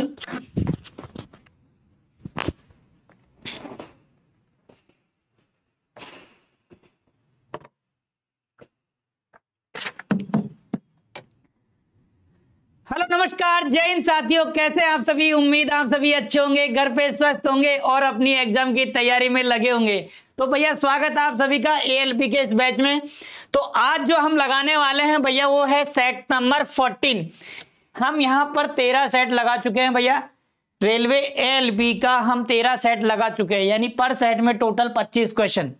hello नमस्कार जय हिंद साथियों कैसे आप सभी उम्मीद आप सभी अच्छे होंगे घर पे स्वस्थ होंगे और अपनी एग्जाम की तैयारी में लगे होंगे तो भैया स्वागत आप सभी का एएलपी के इस बैच में तो आज जो हम लगाने वाले हैं भैया वो है सेट नंबर फोर्टीन हम यहाँ पर तेरह सेट लगा चुके हैं भैया रेलवे एल बी का हम तेरह सेट लगा चुके हैं यानी पर सेट में टोटल पच्चीस क्वेश्चन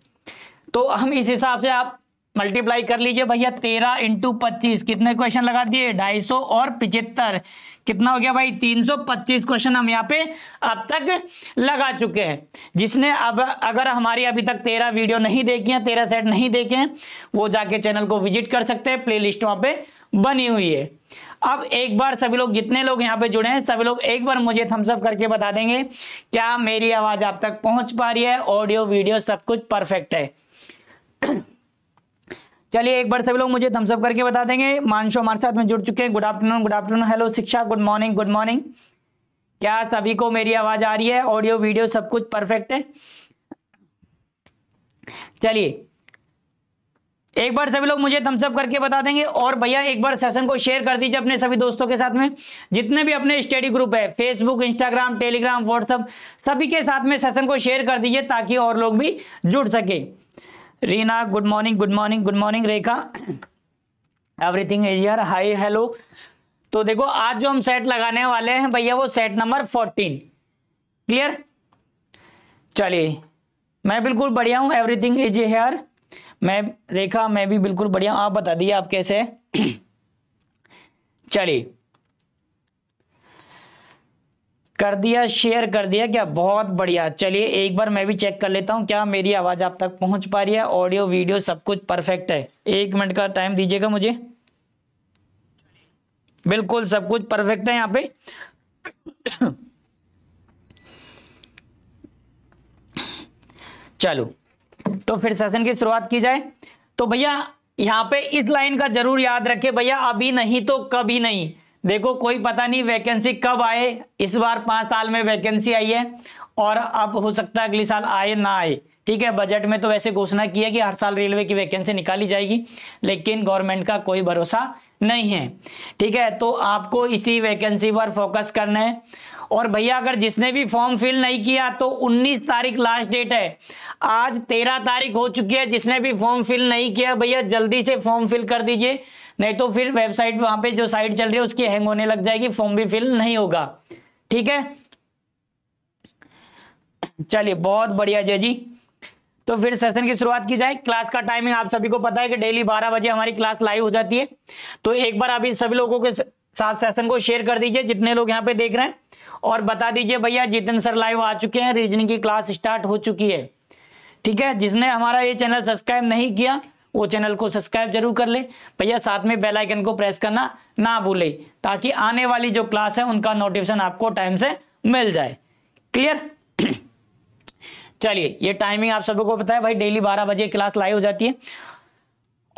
तो हम इस हिसाब से आप मल्टीप्लाई कर लीजिए भैया तेरह इंटू पच्चीस कितने क्वेश्चन लगा दिए ढाई सौ और पिचहत्तर कितना हो गया भाई तीन सौ पच्चीस क्वेश्चन हम यहाँ पे अब तक लगा चुके हैं जिसने अब अगर हमारी अभी तक तेरह वीडियो नहीं देखी है तेरह सेट नहीं देखे हैं वो जाके चैनल को विजिट कर सकते हैं प्ले लिस्ट वहां पर बनी हुई है अब एक बार सभी लोग जितने लोग यहाँ पे जुड़े हैं सभी लोग एक बार मुझे थम्सअप करके बता देंगे क्या मेरी आवाज आप तक पहुंच पा रही है ऑडियो वीडियो सब कुछ परफेक्ट है चलिए एक बार सभी लोग मुझे थम्सअप करके बता देंगे मानसो हमारे साथ में जुड़ चुके हैं good afternoon good afternoon hello शिक्षा गुड मॉर्निंग गुड मॉर्निंग क्या सभी को मेरी आवाज आ रही है ऑडियो वीडियो सब कुछ परफेक्ट है चलिए एक बार सभी लोग मुझे थम्सअप करके बता देंगे और भैया एक बार सेशन को शेयर कर दीजिए अपने सभी दोस्तों के साथ में जितने भी अपने स्टडी ग्रुप है फेसबुक इंस्टाग्राम टेलीग्राम व्हाट्सअप सभी के साथ में सेशन को शेयर कर दीजिए ताकि और लोग भी जुड़ सके Reena good morning good morning good morning Rekha everything is यार हाई हेलो तो देखो आज जो हम सेट लगाने वाले हैं भैया वो सेट नंबर फोर्टीन क्लियर चलिए मैं बिल्कुल बढ़िया हूँ एवरीथिंग इज हेयर मैं रेखा मैं भी बिल्कुल बढ़िया आप बता दिए आप कैसे चलिए कर दिया शेयर कर दिया क्या बहुत बढ़िया चलिए एक बार मैं भी चेक कर लेता हूँ क्या मेरी आवाज़ आप तक पहुंच पा रही है ऑडियो वीडियो सब कुछ परफेक्ट है एक मिनट का टाइम दीजिएगा मुझे बिल्कुल सब कुछ परफेक्ट है यहाँ पे चलो तो फिर सेशन की शुरुआत की जाए तो भैया यहाँ पे इस लाइन का जरूर याद रखे भैया अभी नहीं तो कभी नहीं देखो कोई पता नहीं वैकेंसी कब आए इस बार पांच साल में वैकेंसी आई है और अब हो सकता है अगले साल आए ना आए ठीक है बजट में तो वैसे घोषणा की है कि हर साल रेलवे की वैकेंसी निकाली जाएगी लेकिन गवर्नमेंट का कोई भरोसा नहीं है ठीक है तो आपको इसी वैकेंसी पर फोकस करना है और भैया अगर जिसने भी फॉर्म फिल नहीं किया तो 19 तारीख लास्ट डेट है आज 13 तारीख हो चुकी है जिसने भी फॉर्म फिल नहीं किया भैया जल्दी से फॉर्म फिल कर दीजिए नहीं तो फिर वेबसाइट वहां पे जो साइट चल रही है उसकी हैंग होने लग जाएगी फॉर्म भी फिल नहीं होगा ठीक है चलिए बहुत बढ़िया जय जी तो फिर सेशन की शुरुआत की जाए क्लास का टाइमिंग आप सभी को पता है कि डेली 12 बजे हमारी क्लास लाइव हो जाती है तो एक बार अभी सभी लोगों के साथ सेशन को शेयर कर दीजिए जितने लोग यहाँ पे देख रहे हैं और बता दीजिए भैया जितिन सर लाइव आ चुके हैं रीजनिंग की क्लास स्टार्ट हो चुकी है ठीक है जिसने हमारा ये चैनल सब्सक्राइब नहीं किया वो चैनल को सब्सक्राइब जरूर कर ले भैया साथ में बेल आइकन को प्रेस करना ना भूले ताकि आने वाली जो क्लास है उनका नोटिफिकेशन आपको टाइम से मिल जाए क्लियर चलिए ये टाइमिंग आप सबको पता है भाई डेली बारह बजे क्लास लाइव हो जाती है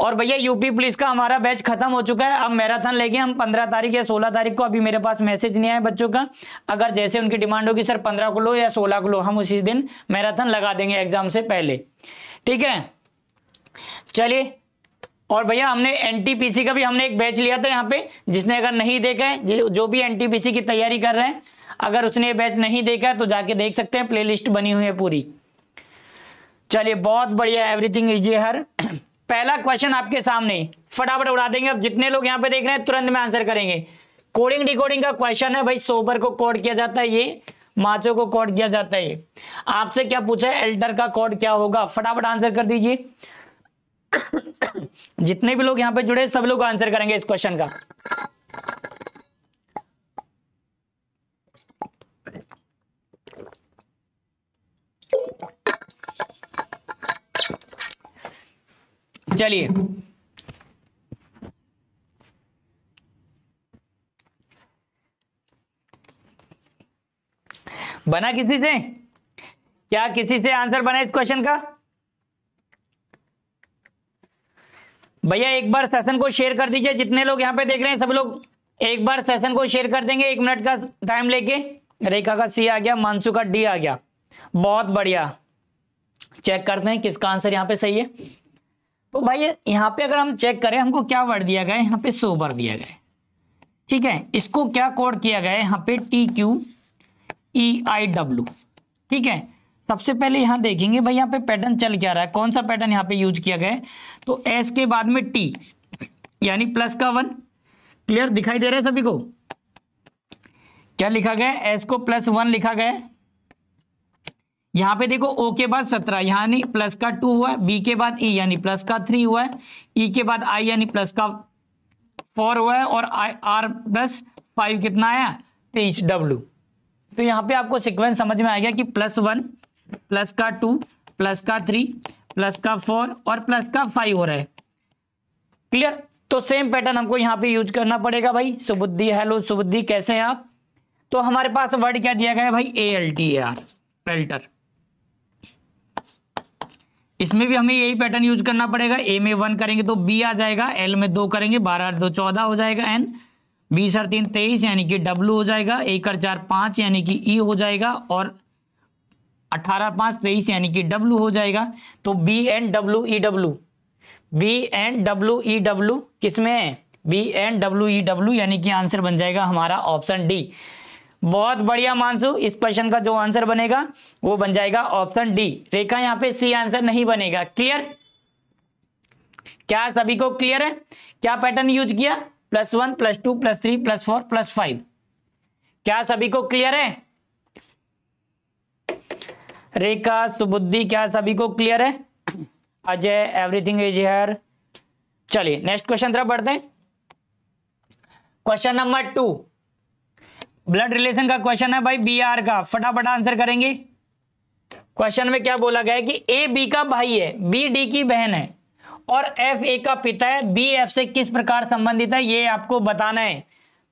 और भैया यूपी पुलिस का हमारा बैच खत्म हो चुका है अब मैराथन लेके हम पंद्रह तारीख या सोलह तारीख को अभी मेरे पास मैसेज नहीं आया बच्चों का अगर जैसे उनकी डिमांड होगी सर पंद्रह को लो या सोलह को लो हम उसी दिन मैराथन लगा देंगे एग्जाम से पहले ठीक है चलिए और भैया हमने एन का भी हमने एक बैच लिया था यहाँ पे जिसने अगर नहीं देखा है जो भी एन की तैयारी कर रहे हैं अगर उसने ये बैच नहीं देखा है तो जाके देख सकते हैं प्लेलिस्ट बनी हुई है पूरी चलिए बहुत बढ़िया एवरीथिंग इजी हर पहला क्वेश्चन आपके सामने फटाफट उड़ा देंगे अब जितने लोग यहां पे देख रहे हैं तुरंत में आंसर करेंगे कोडिंग डिकोडिंग का क्वेश्चन है भाई सोबर को कोड किया जाता है ये माचो को कोड किया जाता है ये आपसे क्या पूछा है एल्डर का कोड क्या होगा फटाफट आंसर कर दीजिए जितने भी लोग यहां पर जुड़े सब लोग आंसर करेंगे इस क्वेश्चन का चलिए बना किसी से क्या किसी से आंसर बना इस क्वेश्चन का भैया एक बार सेशन को शेयर कर दीजिए जितने लोग यहां पे देख रहे हैं सब लोग एक बार सेशन को शेयर कर देंगे एक मिनट का टाइम लेके रेखा का सी आ गया मानसू का डी आ गया बहुत बढ़िया चेक करते हैं किसका आंसर यहां पे सही है तो भाई यहाँ पे अगर हम चेक करें हमको क्या वर्ड दिया गया है यहाँ पे सोबर दिया गया ठीक है इसको क्या कोड किया गया है यहाँ पे T Q E I W ठीक है सबसे पहले यहाँ देखेंगे भाई यहाँ पे पैटर्न चल क्या रहा है कौन सा पैटर्न यहाँ पे यूज किया गया है तो एस के बाद में टी यानी प्लस का वन क्लियर दिखाई दे रहा है सभी को क्या लिखा गया एस को प्लस वन लिखा गया यहाँ पे देखो ओ के बाद सत्रह यानी प्लस का टू हुआ है बी के बाद ई e यानी प्लस का थ्री हुआ है ई e के बाद आई यानी प्लस का फोर हुआ है और आई आर प्लस फाइव कितना आया तेईस डब्ल्यू तो यहाँ पे आपको सिक्वेंस समझ में आ गया कि प्लस वन प्लस का टू प्लस का थ्री प्लस का फोर और प्लस का फाइव हो रहा है क्लियर तो सेम पैटर्न हमको यहाँ पे यूज करना पड़ेगा भाई सुबुद्धि हेलो सुबुद्धि कैसे हैं आप तो हमारे पास वर्ड क्या दिया गया है भाई A L T R filter इसमें भी हमें यही पैटर्न यूज करना पड़ेगा ए में वन करेंगे तो बी आ जाएगा एल में दो करेंगे बारह दो चौदह हो जाएगा एन बीस और तीन तेईस यानी कि डब्लू हो जाएगा एक और चार पांच यानी कि ई e हो जाएगा और अठारह पांच तेईस यानी कि डब्लू हो जाएगा तो B N W E W B N W E W किसमें है B N W E W यानी कि आंसर बन जाएगा हमारा ऑप्शन डी बहुत बढ़िया मानसू इस क्वेश्चन का जो आंसर बनेगा वो बन जाएगा ऑप्शन डी रेखा यहां पे सी आंसर नहीं बनेगा क्लियर क्या सभी को क्लियर है क्या पैटर्न यूज किया plus one plus two plus three plus four plus five क्या सभी को क्लियर है रेखा सुबुद्धि क्या सभी को क्लियर है अजय एवरीथिंग इज हेयर चलिए नेक्स्ट क्वेश्चन तरफ बढ़ते हैं question number two blood relation का क्वेश्चन है भाई बी आर का फटाफट आंसर करेंगे क्वेश्चन में क्या बोला गया है कि ए बी का भाई है बी डी की बहन है और एफ ए का पिता है बी एफ से किस प्रकार संबंधित है ये आपको बताना है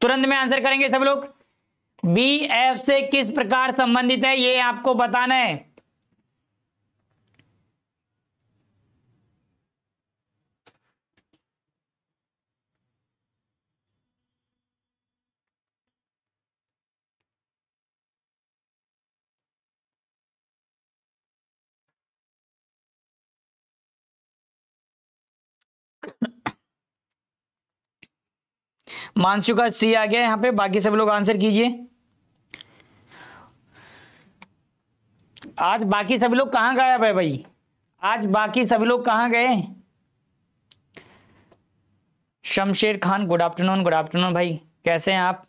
तुरंत में आंसर करेंगे सब लोग बी एफ से किस प्रकार संबंधित है ये आपको बताना है मानसू का सी आ गया यहां पे बाकी सब लोग आंसर कीजिए आज बाकी सभी लोग कहां गायब है भाई आज बाकी सभी लोग कहां गए Shamsher Khan good afternoon good afternoon भाई कैसे हैं आप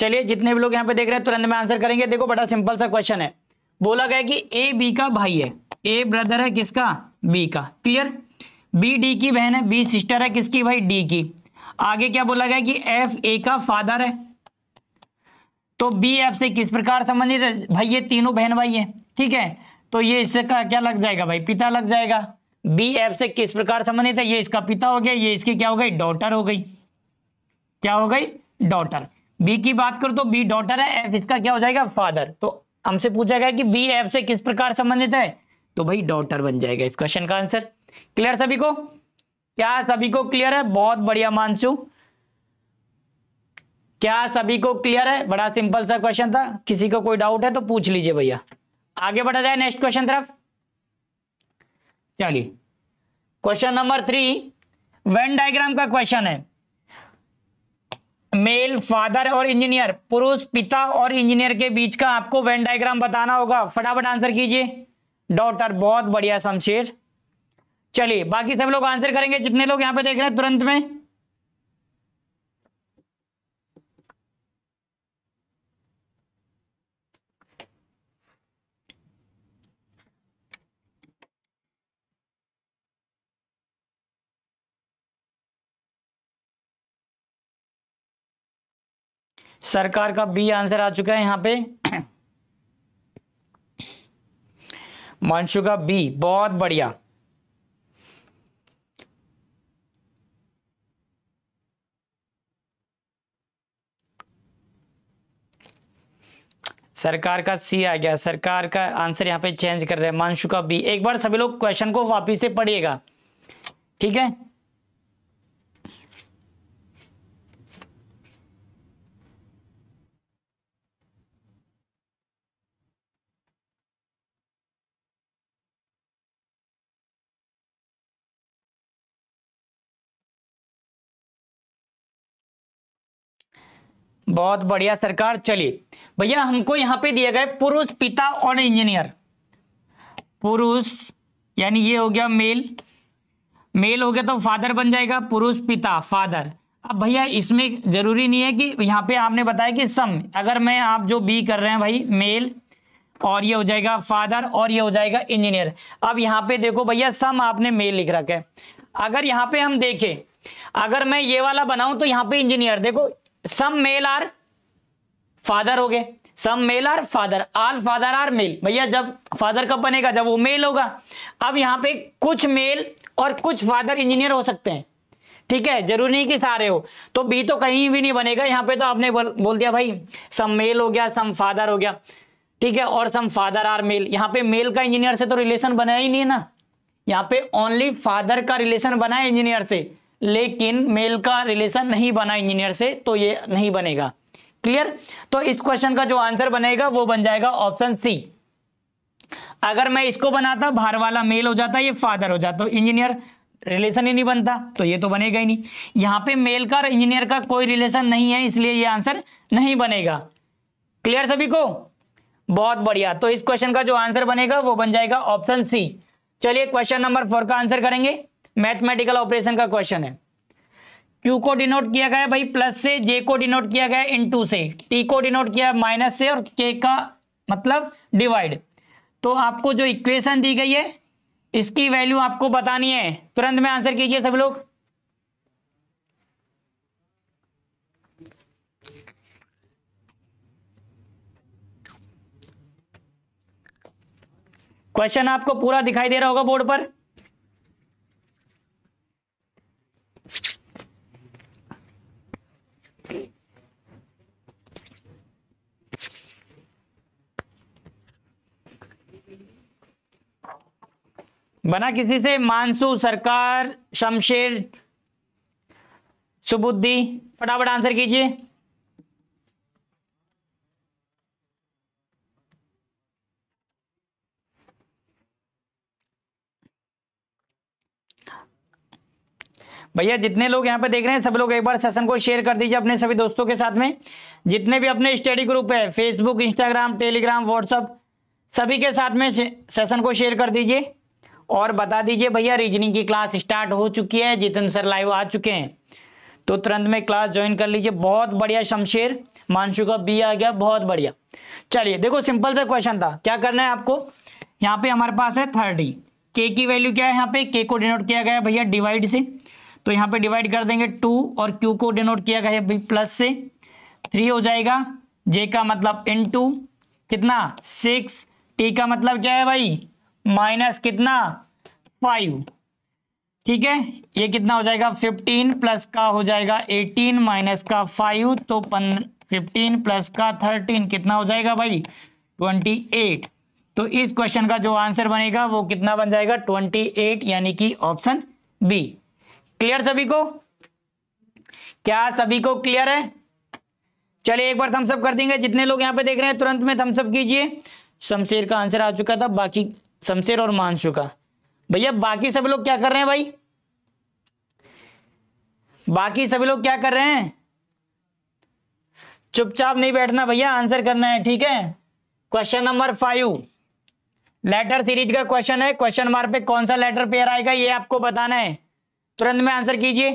चलिए जितने भी लोग यहां पे देख रहे हैं तुरंत में आंसर करेंगे देखो बड़ा सिंपल सा क्वेश्चन है बोला गया कि ए बी का भाई है ए ब्रदर है किसका बी का क्लियर बी डी की बहन है बी सिस्टर है किसकी भाई डी की आगे क्या बोला गया कि एफ ए का फादर है तो बी एफ से किस प्रकार संबंधित है भाई ये तीनों बहन भाई है ठीक है तो ये इससे का क्या लग जाएगा भाई पिता लग जाएगा बी एफ से किस प्रकार संबंधित है ये इसका पिता हो गया ये इसकी क्या हो गई डॉटर हो गई क्या हो गई डॉटर बी की बात करो तो बी डॉटर है एफ इसका क्या हो जाएगा फादर तो हमसे पूछा गया कि बी एफ से किस प्रकार संबंधित है तो भाई डॉटर बन जाएगा इस क्वेश्चन का आंसर क्लियर सभी को क्या सभी को क्लियर है बहुत बढ़िया मानसू क्या सभी को क्लियर है बड़ा सिंपल सा क्वेश्चन था किसी को कोई डाउट है तो पूछ लीजिए भैया आगे बढ़ा जाए नेक्स्ट क्वेश्चन तरफ चलिए question number three Venn diagram का क्वेश्चन है मेल फादर और इंजीनियर पुरुष पिता और इंजीनियर के बीच का आपको वेन डायग्राम बताना होगा फटाफट आंसर कीजिए डॉटर बहुत बढ़िया शमशेर चलिए बाकी सब लोग आंसर करेंगे जितने लोग यहाँ पे देख रहे हैं तुरंत में सरकार का बी आंसर आ चुका है यहाँ पे मानशु का बी बहुत बढ़िया सरकार का सी आ गया सरकार का आंसर यहां पे चेंज कर रहे हैं मानशु का बी एक बार सभी लोग क्वेश्चन को वापिस से पढ़िएगा ठीक है बहुत बढ़िया सरकार चलिए भैया हमको यहाँ पे दिया गया पुरुष पिता और इंजीनियर पुरुष यानी ये हो गया मेल मेल हो गया तो फादर बन जाएगा पुरुष पिता फादर अब भैया इसमें जरूरी नहीं है कि यहाँ पे आपने बताया कि सम अगर मैं आप जो बी कर रहे हैं भाई मेल और ये हो जाएगा फादर और ये हो जाएगा इंजीनियर अब यहाँ पे देखो भैया सम आपने मेल लिख रखा है अगर यहाँ पे हम देखें अगर मैं ये वाला बनाऊं तो यहाँ पे इंजीनियर देखो सम मेल आर फादर हो गए some male R father R father R male भैया जब फादर कब बनेगा जब वो मेल होगा अब यहां पे कुछ मेल और कुछ फादर इंजीनियर हो सकते हैं ठीक है जरूरी नहीं कि सारे हो तो बी तो कहीं भी नहीं बनेगा यहां पे तो आपने बोल, बोल दिया भाई सम मेल हो गया सम फादर हो गया ठीक है और सम फादर आर मेल यहाँ पे मेल का इंजीनियर से तो रिलेशन बना ही नहीं है ना यहाँ पे ओनली फादर का रिलेशन बना है इंजीनियर से लेकिन मेल का रिलेशन नहीं बना इंजीनियर से तो ये नहीं बनेगा क्लियर तो इस क्वेश्चन का जो आंसर बनेगा वो बन जाएगा ऑप्शन सी अगर मैं इसको बनाता भार वाला मेल हो जाता ये फादर हो जाता इंजीनियर तो रिलेशन ही नहीं बनता तो ये तो बनेगा ही नहीं यहां पे मेल का और इंजीनियर का कोई रिलेशन नहीं है इसलिए ये आंसर नहीं बनेगा क्लियर सभी को बहुत बढ़िया तो इस क्वेश्चन का जो आंसर बनेगा वो बन जाएगा ऑप्शन सी चलिए क्वेश्चन नंबर फोर का आंसर करेंगे मैथमेटिकल ऑपरेशन का क्वेश्चन है क्यू को डिनोट किया गया भाई प्लस से जे को डिनोट किया गया टू से टी को डिनोट किया माइनस से और के का मतलब डिवाइड तो आपको जो इक्वेशन दी गई है इसकी वैल्यू आपको बतानी है तुरंत में आंसर कीजिए सब लोग क्वेश्चन आपको पूरा दिखाई दे रहा होगा बोर्ड पर बना किसी से मानसू सरकार शमशेर सुबुद्धि फटाफट आंसर कीजिए भैया जितने लोग यहाँ पर देख रहे हैं सब लोग एक बार सेशन को शेयर कर दीजिए अपने सभी दोस्तों के साथ में जितने भी अपने स्टडी ग्रुप है फेसबुक इंस्टाग्राम टेलीग्राम व्हाट्सअप सभी के साथ में सेशन को शेयर कर दीजिए और बता दीजिए भैया रीजनिंग की क्लास स्टार्ट हो चुकी है जितन सर लाइव आ चुके हैं तो तुरंत में क्लास ज्वाइन कर लीजिए बहुत बढ़िया शमशेर मानसू का बी आ गया बहुत बढ़िया चलिए देखो सिंपल सा क्वेश्चन था क्या करना है आपको यहाँ पे हमारे पास है थर्टी के की वैल्यू क्या है यहाँ पे के को डिनोट किया गया भैया डिवाइड से तो यहाँ पे डिवाइड कर देंगे टू और क्यू को डिनोट किया गया है प्लस से थ्री हो जाएगा जे का मतलब इन टू कितना सिक्स टी का मतलब क्या है भाई माइनस कितना फाइव ठीक है ये कितना हो जाएगा फिफ्टीन प्लस का हो जाएगा एटीन माइनस का फाइव तो फिफ्टीन प्लस का थर्टीन कितना हो जाएगा भाई ट्वेंटी एट तो इस क्वेश्चन का जो आंसर बनेगा वो कितना बन जाएगा ट्वेंटी एट यानी कि ऑप्शन बी क्लियर सभी को क्या सभी को क्लियर है चलिए एक बार थम्सअप कर देंगे जितने लोग यहां पे देख रहे हैं तुरंत में थम्सअप कीजिए शमशेर का आंसर आ चुका था बाकी शमशेर और मानसू का भैया बाकी सभी लोग क्या कर रहे हैं भाई बाकी सभी लोग क्या कर रहे हैं चुपचाप नहीं बैठना भैया आंसर करना है ठीक है question number five letter series का क्वेश्चन है क्वेश्चन मार्क पे कौन सा लेटर पेयर आएगा ये आपको बताना है तुरंत में आंसर कीजिए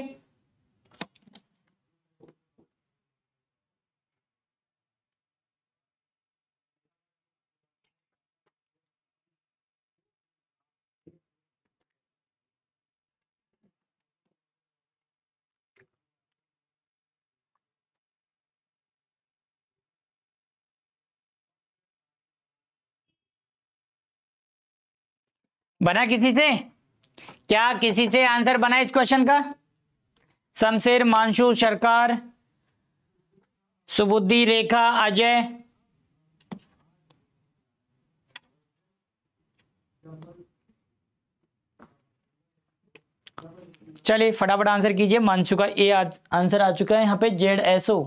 बना किसी से क्या किसी से आंसर बना इस क्वेश्चन का शमशेर मानसू सरकार सुबुद्धि रेखा अजय चलिए फटाफट आंसर कीजिए मानसू का ए आंसर आ चुका है यहाँ पे जेड एसओ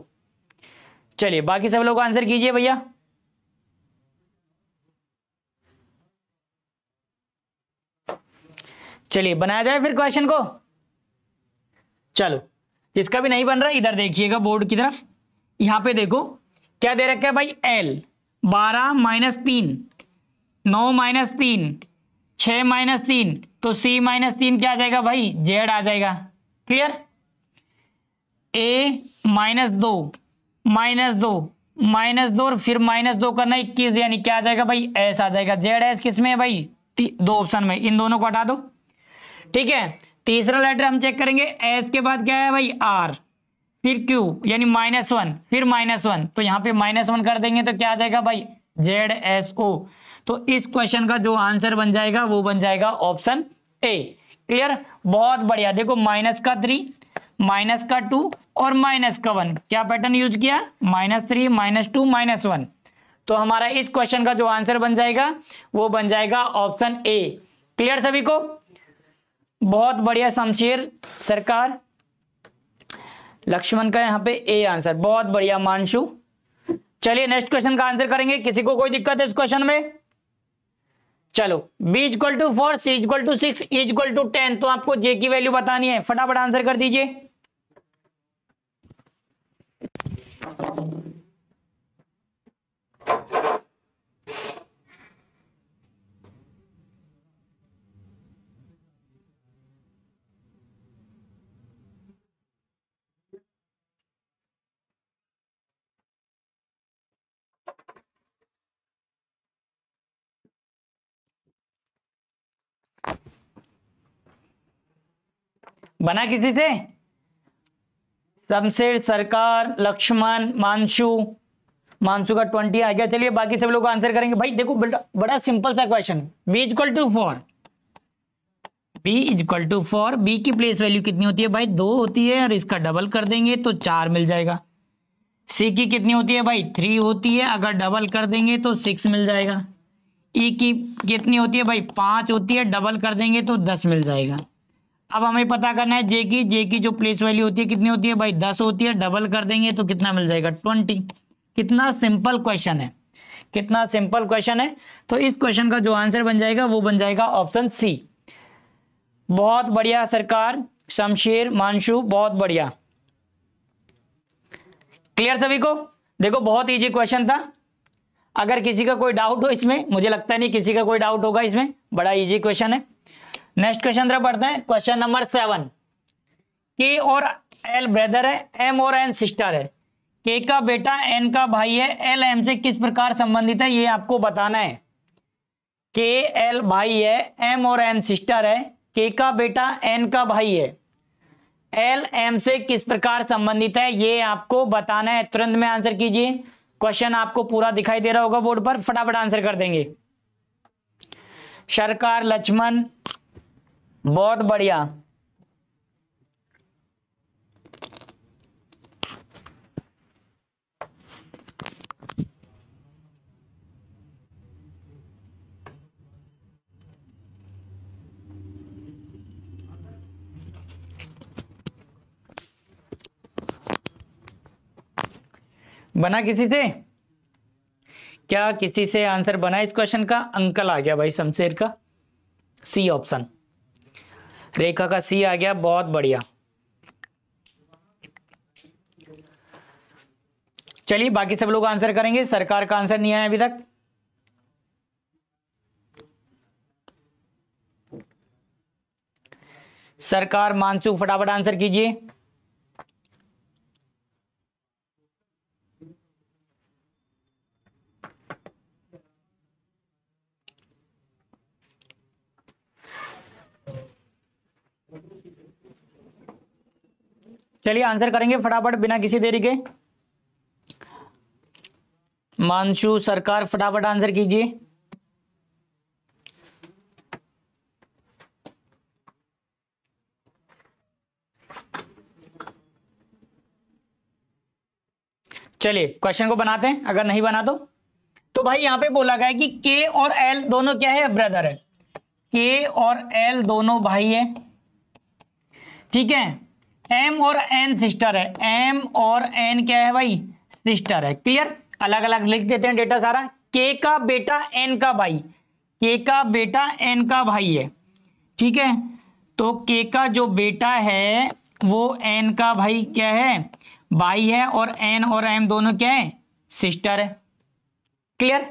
चलिए बाकी सब लोग आंसर कीजिए भैया चलिए बनाया जाए फिर क्वेश्चन को चलो जिसका भी नहीं बन रहा इधर देखिएगा बोर्ड की तरफ यहां पे देखो क्या दे रखा है भाई एल बारह माइनस तीन नौ माइनस तीन छ माइनस तीन तो सी माइनस तीन क्या आ जाएगा भाई जेड आ जाएगा क्लियर ए माइनस दो माइनस दो माइनस दो और फिर माइनस दो करना इक्कीस यानी क्या आ जाएगा भाई एस आ जाएगा जेड एस किस में है भाई दो ऑप्शन में इन दोनों को हटा दो ठीक है तीसरा लेटर हम चेक करेंगे एस के बाद क्या है भाई आर फिर क्यू यानी माइनस वन फिर माइनस वन तो यहाँ पे माइनस वन कर देंगे तो क्या आ जाएगा भाई जेड एस ओ तो इस क्वेश्चन का जो आंसर बन जाएगा वो बन जाएगा ऑप्शन ए क्लियर बहुत बढ़िया देखो माइनस का थ्री माइनस का टू और माइनस का वन क्या पैटर्न यूज किया minus three minus two minus one तो हमारा इस क्वेश्चन का जो आंसर बन जाएगा वो बन जाएगा ऑप्शन ए क्लियर सभी को बहुत बढ़िया शमशेर सरकार लक्ष्मण का यहाँ पे ए आंसर बहुत बढ़िया मानशु चलिए नेक्स्ट क्वेश्चन का आंसर करेंगे किसी को कोई दिक्कत है इस क्वेश्चन में चलो B is equal to four C is equal to six is equal to ten तो आपको जे की वैल्यू बतानी है फटाफट आंसर कर दीजिए बना किसी से शमशेर सरकार लक्ष्मण मानसू मानसू का ट्वेंटी आ गया चलिए बाकी सब लोग आंसर करेंगे भाई देखो बड़ा बड़ा सिंपल सा question B is equal to four B is equal to four B की प्लेस वैल्यू कितनी होती है भाई दो होती है और इसका डबल कर देंगे तो चार मिल जाएगा सी की कितनी होती है भाई थ्री होती है अगर डबल कर देंगे तो सिक्स मिल जाएगा ई e की कितनी होती है भाई पांच होती है डबल कर देंगे तो दस मिल जाएगा अब हमें पता करना है जे की जे की जो प्लेस वैल्यू होती है कितनी होती है भाई दस होती है डबल कर देंगे तो कितना मिल जाएगा ट्वेंटी कितना सिंपल क्वेश्चन है कितना सिंपल क्वेश्चन है तो इस क्वेश्चन का जो आंसर बन जाएगा वो बन जाएगा ऑप्शन सी बहुत बढ़िया सरकार शमशेर मानशु बहुत बढ़िया क्लियर सभी को देखो बहुत इजी क्वेश्चन था अगर किसी का कोई डाउट हो इसमें मुझे लगता नहीं किसी का कोई डाउट होगा इसमें बड़ा इजी क्वेश्चन है नेक्स्ट क्वेश्चन तरफ बढ़ते हैं क्वेश्चन नंबर सेवन के और एल ब्रदर है एम और एन सिस्टर है के का बेटा एन का भाई है एल एम से किस प्रकार संबंधित है ये आपको बताना है के एल भाई है एम और एन सिस्टर है के का बेटा एन का भाई है एल एम से किस प्रकार संबंधित है ये आपको बताना है तुरंत में आंसर कीजिए क्वेश्चन आपको पूरा दिखाई दे रहा होगा बोर्ड पर फटाफट आंसर कर देंगे सरकार लक्ष्मण बहुत बढ़िया बना किसी से क्या किसी से आंसर बना इस क्वेश्चन का अंकल आ गया भाई शमशेर का सी ऑप्शन रेखा का सी आ गया बहुत बढ़िया चलिए बाकी सब लोग आंसर करेंगे सरकार का आंसर नहीं आया अभी तक सरकार मानसू फटाफट आंसर कीजिए चलिए आंसर करेंगे फटाफट बिना किसी देरी के मानसू सरकार फटाफट आंसर कीजिए चलिए क्वेश्चन को बनाते हैं अगर नहीं बना तो तो भाई यहां पे बोला गया कि के और एल दोनों क्या है ब्रदर है के और एल दोनों भाई है ठीक है एम और एन सिस्टर है एम और एन क्या है भाई सिस्टर है क्लियर अलग अलग लिख देते हैं डेटा सारा के का बेटा एन का भाई के का बेटा एन का भाई है ठीक है तो के का जो बेटा है वो एन का भाई क्या है भाई है और एन और एम दोनों क्या है सिस्टर है क्लियर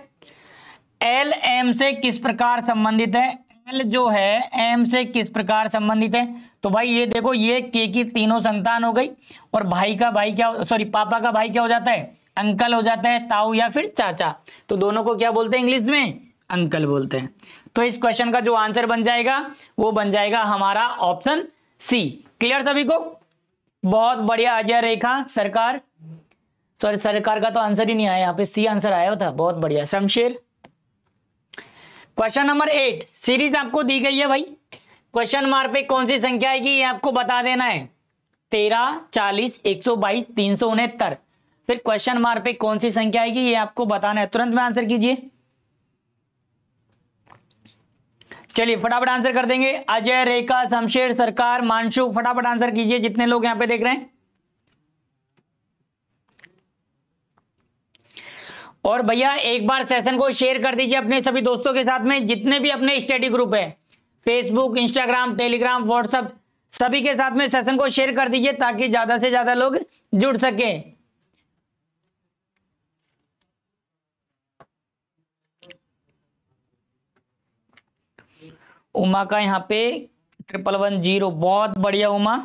एल एम से किस प्रकार संबंधित है एल जो है एम से किस प्रकार संबंधित है तो भाई ये देखो ये के की तीनों संतान हो गई और भाई का भाई क्या सॉरी पापा का भाई क्या हो जाता है अंकल हो जाता है ताऊ या फिर चाचा तो दोनों को क्या बोलते हैं इंग्लिश में अंकल बोलते हैं तो इस क्वेश्चन का जो आंसर बन जाएगा वो बन जाएगा हमारा ऑप्शन सी क्लियर सभी को बहुत बढ़िया अजय रेखा सरकार सॉरी सरकार का तो आंसर ही नहीं आया यहाँ पे सी आंसर आया था बहुत बढ़िया Shamsher question number eight series आपको दी गई है भाई क्वेश्चन मार्क पे कौन सी संख्या आएगी ये आपको बता देना है तेरह चालीस एक सौ बाईस तीन सौ उनहत्तर फिर क्वेश्चन मार्क पे कौन सी संख्या आएगी ये आपको बताना है तुरंत में आंसर कीजिए चलिए फटाफट आंसर कर देंगे अजय रेखा शमशेर सरकार मानशु फटाफट आंसर कीजिए जितने लोग यहां पे देख रहे हैं और भैया एक बार सेशन को शेयर कर दीजिए अपने सभी दोस्तों के साथ में जितने भी अपने स्टडी ग्रुप है फेसबुक इंस्टाग्राम टेलीग्राम व्हाट्सअप सभी के साथ में सेशन को शेयर कर दीजिए ताकि ज्यादा से ज्यादा लोग जुड़ सके उमा का यहाँ पे ट्रिपल वन जीरो बहुत बढ़िया उमा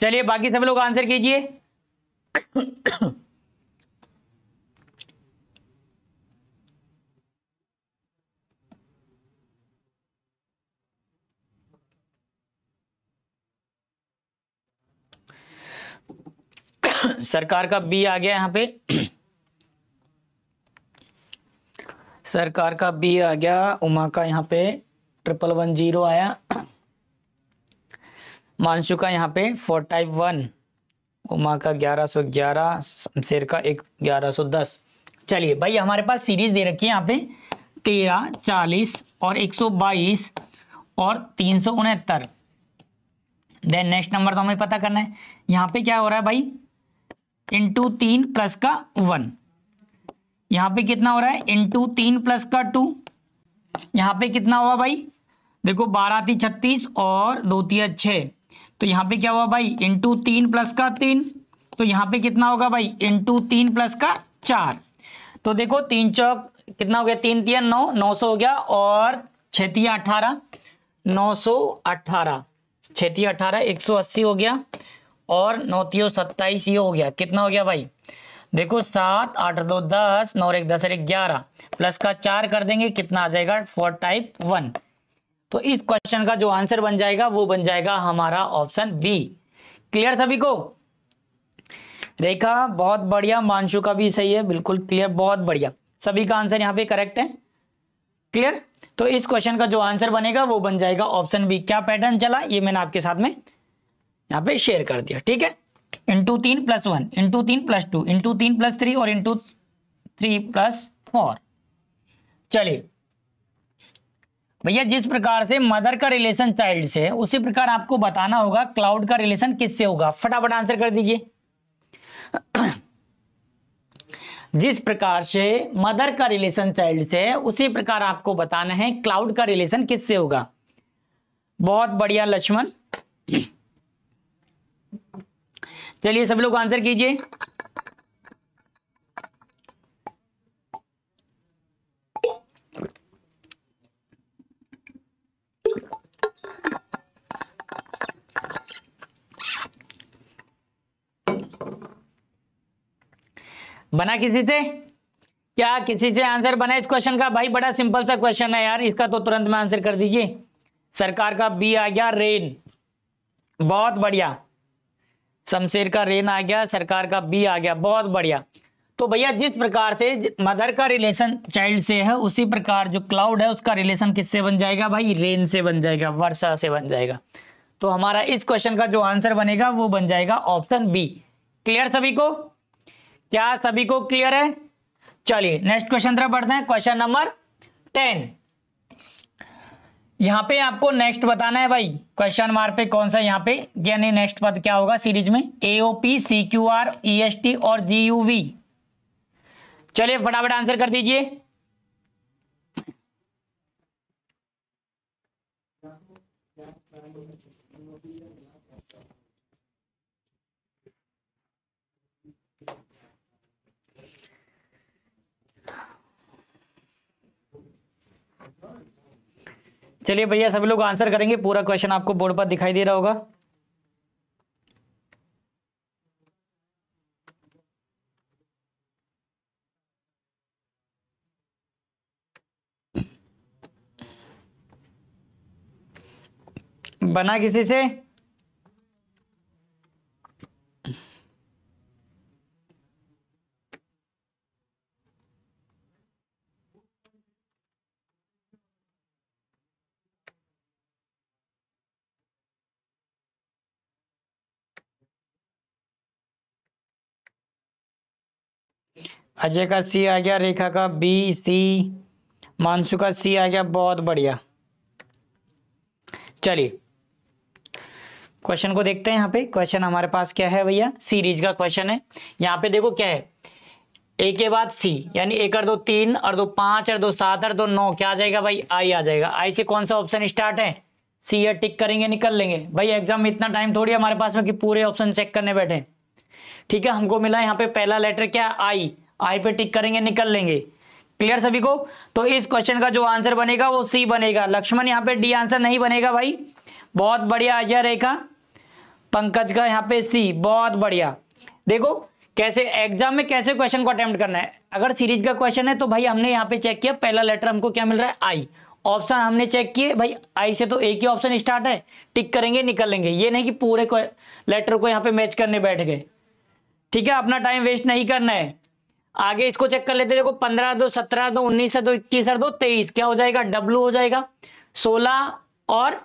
चलिए बाकी सब लोग आंसर कीजिए सरकार का बी आ गया यहाँ पे सरकार का बी आ गया उमा का यहाँ पे ट्रिपल वन जीरो आया मानसू का यहाँ पे फोर टाइप वन उमा का ग्यारह सौ ग्यारह शमशेर का एक ग्यारह सौ दस चलिए भाई हमारे पास सीरीज दे रखी है यहाँ पे तेरह चालीस और एक सौ बाईस और तीन सौ उनहत्तर देन नेक्स्ट नंबर तो हमें पता करना है यहाँ पे क्या हो रहा है भाई इंटू तीन प्लस का वन यहाँ पे कितना हो रहा है इंटू तीन प्लस का टू यहाँ पे कितना हुआ भाई देखो बारह थी छत्तीस और दो थी छः तो यहाँ पे क्या हुआ भाई इंटू तीन प्लस का तीन तो यहाँ पे कितना होगा भाई इंटू तीन प्लस का चार तो देखो तीन चौक कितना हो गया तीन तीन नौ नौ सौ हो गया और छतिया अठारह नौ सौ अठारह छतिया अठारह एक सौ अस्सी हो गया और नौ थियो सत्ताईस ये हो गया कितना हो गया भाई देखो सात आठ दो दस नौ एक दस एक ग्यारह प्लस का चार कर देंगे कितना आ जाएगा फोर टाइप वन तो इस क्वेश्चन का जो आंसर बन जाएगा वो बन जाएगा हमारा ऑप्शन बी क्लियर सभी को रेखा बहुत बढ़िया मानसू का भी सही है बिल्कुल क्लियर बहुत बढ़िया सभी का आंसर यहाँ पे करेक्ट है क्लियर तो इस क्वेश्चन का जो आंसर बनेगा वो बन जाएगा ऑप्शन बी क्या पैटर्न चला ये मैंने आपके साथ में यहाँ पे शेयर कर दिया ठीक है इंटू तीन प्लस वन इंटू तीन प्लस टू इंटू तीन प्लस थ्री और इंटू थ्री प्लस फोर चलिए भैया जिस प्रकार से मदर का रिलेशन चाइल्ड से उसी प्रकार आपको बताना होगा क्लाउड का रिलेशन किससे होगा फटाफट आंसर कर दीजिए जिस प्रकार से मदर का रिलेशन चाइल्ड से उसी प्रकार आपको बताना है क्लाउड का रिलेशन किससे होगा बहुत बढ़िया लक्ष्मण चलिए सब लोग आंसर कीजिए बना किसी से क्या किसी से आंसर बना इस क्वेश्चन का भाई बड़ा सिंपल सा क्वेश्चन है यार इसका तो तुरंत में आंसर कर दीजिए सरकार का बी आ गया रेन बहुत बढ़िया शमशेर का रेन आ गया सरकार का बी आ गया बहुत बढ़िया तो भैया जिस प्रकार से मदर का रिलेशन चाइल्ड से है उसी प्रकार जो क्लाउड है उसका रिलेशन किससे बन जाएगा भाई रेन से बन जाएगा वर्षा से बन जाएगा तो हमारा इस क्वेश्चन का जो आंसर बनेगा वो बन जाएगा ऑप्शन बी क्लियर सभी को क्या सभी को क्लियर है चलिए नेक्स्ट क्वेश्चन तरफ बढ़ते हैं क्वेश्चन नंबर टेन यहाँ पे आपको नेक्स्ट बताना है भाई क्वेश्चन मार्क पे कौन सा यहाँ पे यानी नेक्स्ट पद क्या होगा सीरीज में AOP C Q R E S T और जी यू वी चलिए फटाफट आंसर कर दीजिए चलिए भैया सभी लोग आंसर करेंगे पूरा क्वेश्चन आपको बोर्ड पर दिखाई दे रहा होगा बना किसी से अजय का सी आ गया रेखा का बी सी मानसू का सी आ गया बहुत बढ़िया चलिए क्वेश्चन को देखते हैं यहाँ पे क्वेश्चन हमारे पास क्या है भैया सीरीज का क्वेश्चन है यहाँ पे देखो क्या है ए के बाद सी यानी एक और दो तीन और दो पांच और दो सात और दो नौ क्या आ जाएगा भाई आई आ जाएगा आई से कौन सा ऑप्शन स्टार्ट है सी या टिक करेंगे निकल लेंगे भाई एग्जाम में इतना टाइम थोड़ी हमारे पास में कि पूरे ऑप्शन चेक करने बैठे ठीक है हमको मिला यहाँ पे पहला लेटर क्या आई आई पे टिक करेंगे निकल लेंगे क्लियर सभी को तो इस क्वेश्चन का जो आंसर बनेगा वो सी बनेगा लक्ष्मण यहाँ पे डी आंसर नहीं बनेगा भाई बहुत बढ़िया आशा रेखा पंकज का यहाँ पे सी बहुत बढ़िया देखो कैसे एग्जाम में कैसे क्वेश्चन को अटेम्प्ट करना है अगर सीरीज का क्वेश्चन है तो भाई हमने यहाँ पे चेक किया पहला लेटर हमको क्या मिल रहा है आई ऑप्शन हमने चेक किए भाई आई से तो एक ही ऑप्शन स्टार्ट है टिक करेंगे निकल लेंगे ये नहीं कि पूरे को, लेटर को यहाँ पे मैच करने बैठ गए ठीक है अपना टाइम वेस्ट नहीं करना है आगे इसको चेक कर लेते देखो पंद्रह दो सत्रह दो उन्नीस दो इक्कीस दो तेईस क्या हो जाएगा डब्लू हो जाएगा सोलह और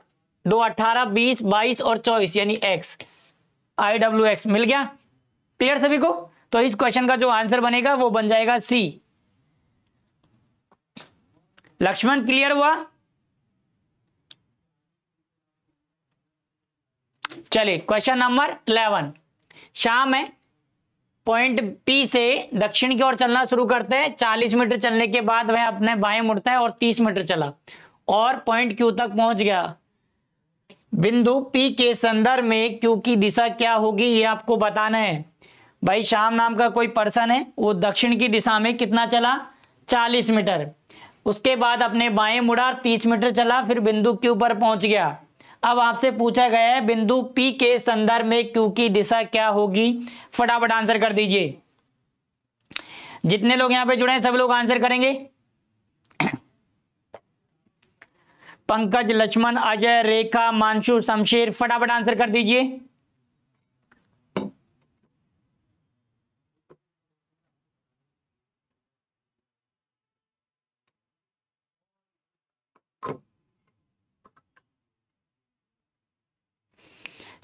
दो अठारह बीस बाईस और चौबीस यानी एक्स आई डब्ल्यू एक्स मिल गया क्लियर सभी को तो इस क्वेश्चन का जो आंसर बनेगा वो बन जाएगा सी लक्ष्मण क्लियर हुआ चलिए क्वेश्चन नंबर इलेवन शाम है पॉइंट पी से दक्षिण की ओर चलना शुरू करते हैं चालीस मीटर चलने के बाद वह अपने बाएं मुड़ता है और तीस मीटर चला और पॉइंट क्यू तक पहुंच गया बिंदु पी के संदर्भ में क्यू की दिशा क्या होगी ये आपको बताना है भाई शाम नाम का कोई पर्सन है वो दक्षिण की दिशा में कितना चला 40 मीटर उसके बाद अपने बाएं मुड़ा और 30 मीटर चला फिर बिंदु क्यू पर पहुंच गया अब आपसे पूछा गया है बिंदु पी के संदर्भ में Q की दिशा क्या होगी फटाफट आंसर कर दीजिए जितने लोग यहां पे जुड़े हैं सब लोग आंसर करेंगे पंकज लक्ष्मण अजय रेखा मानसू शमशेर फटाफट आंसर कर दीजिए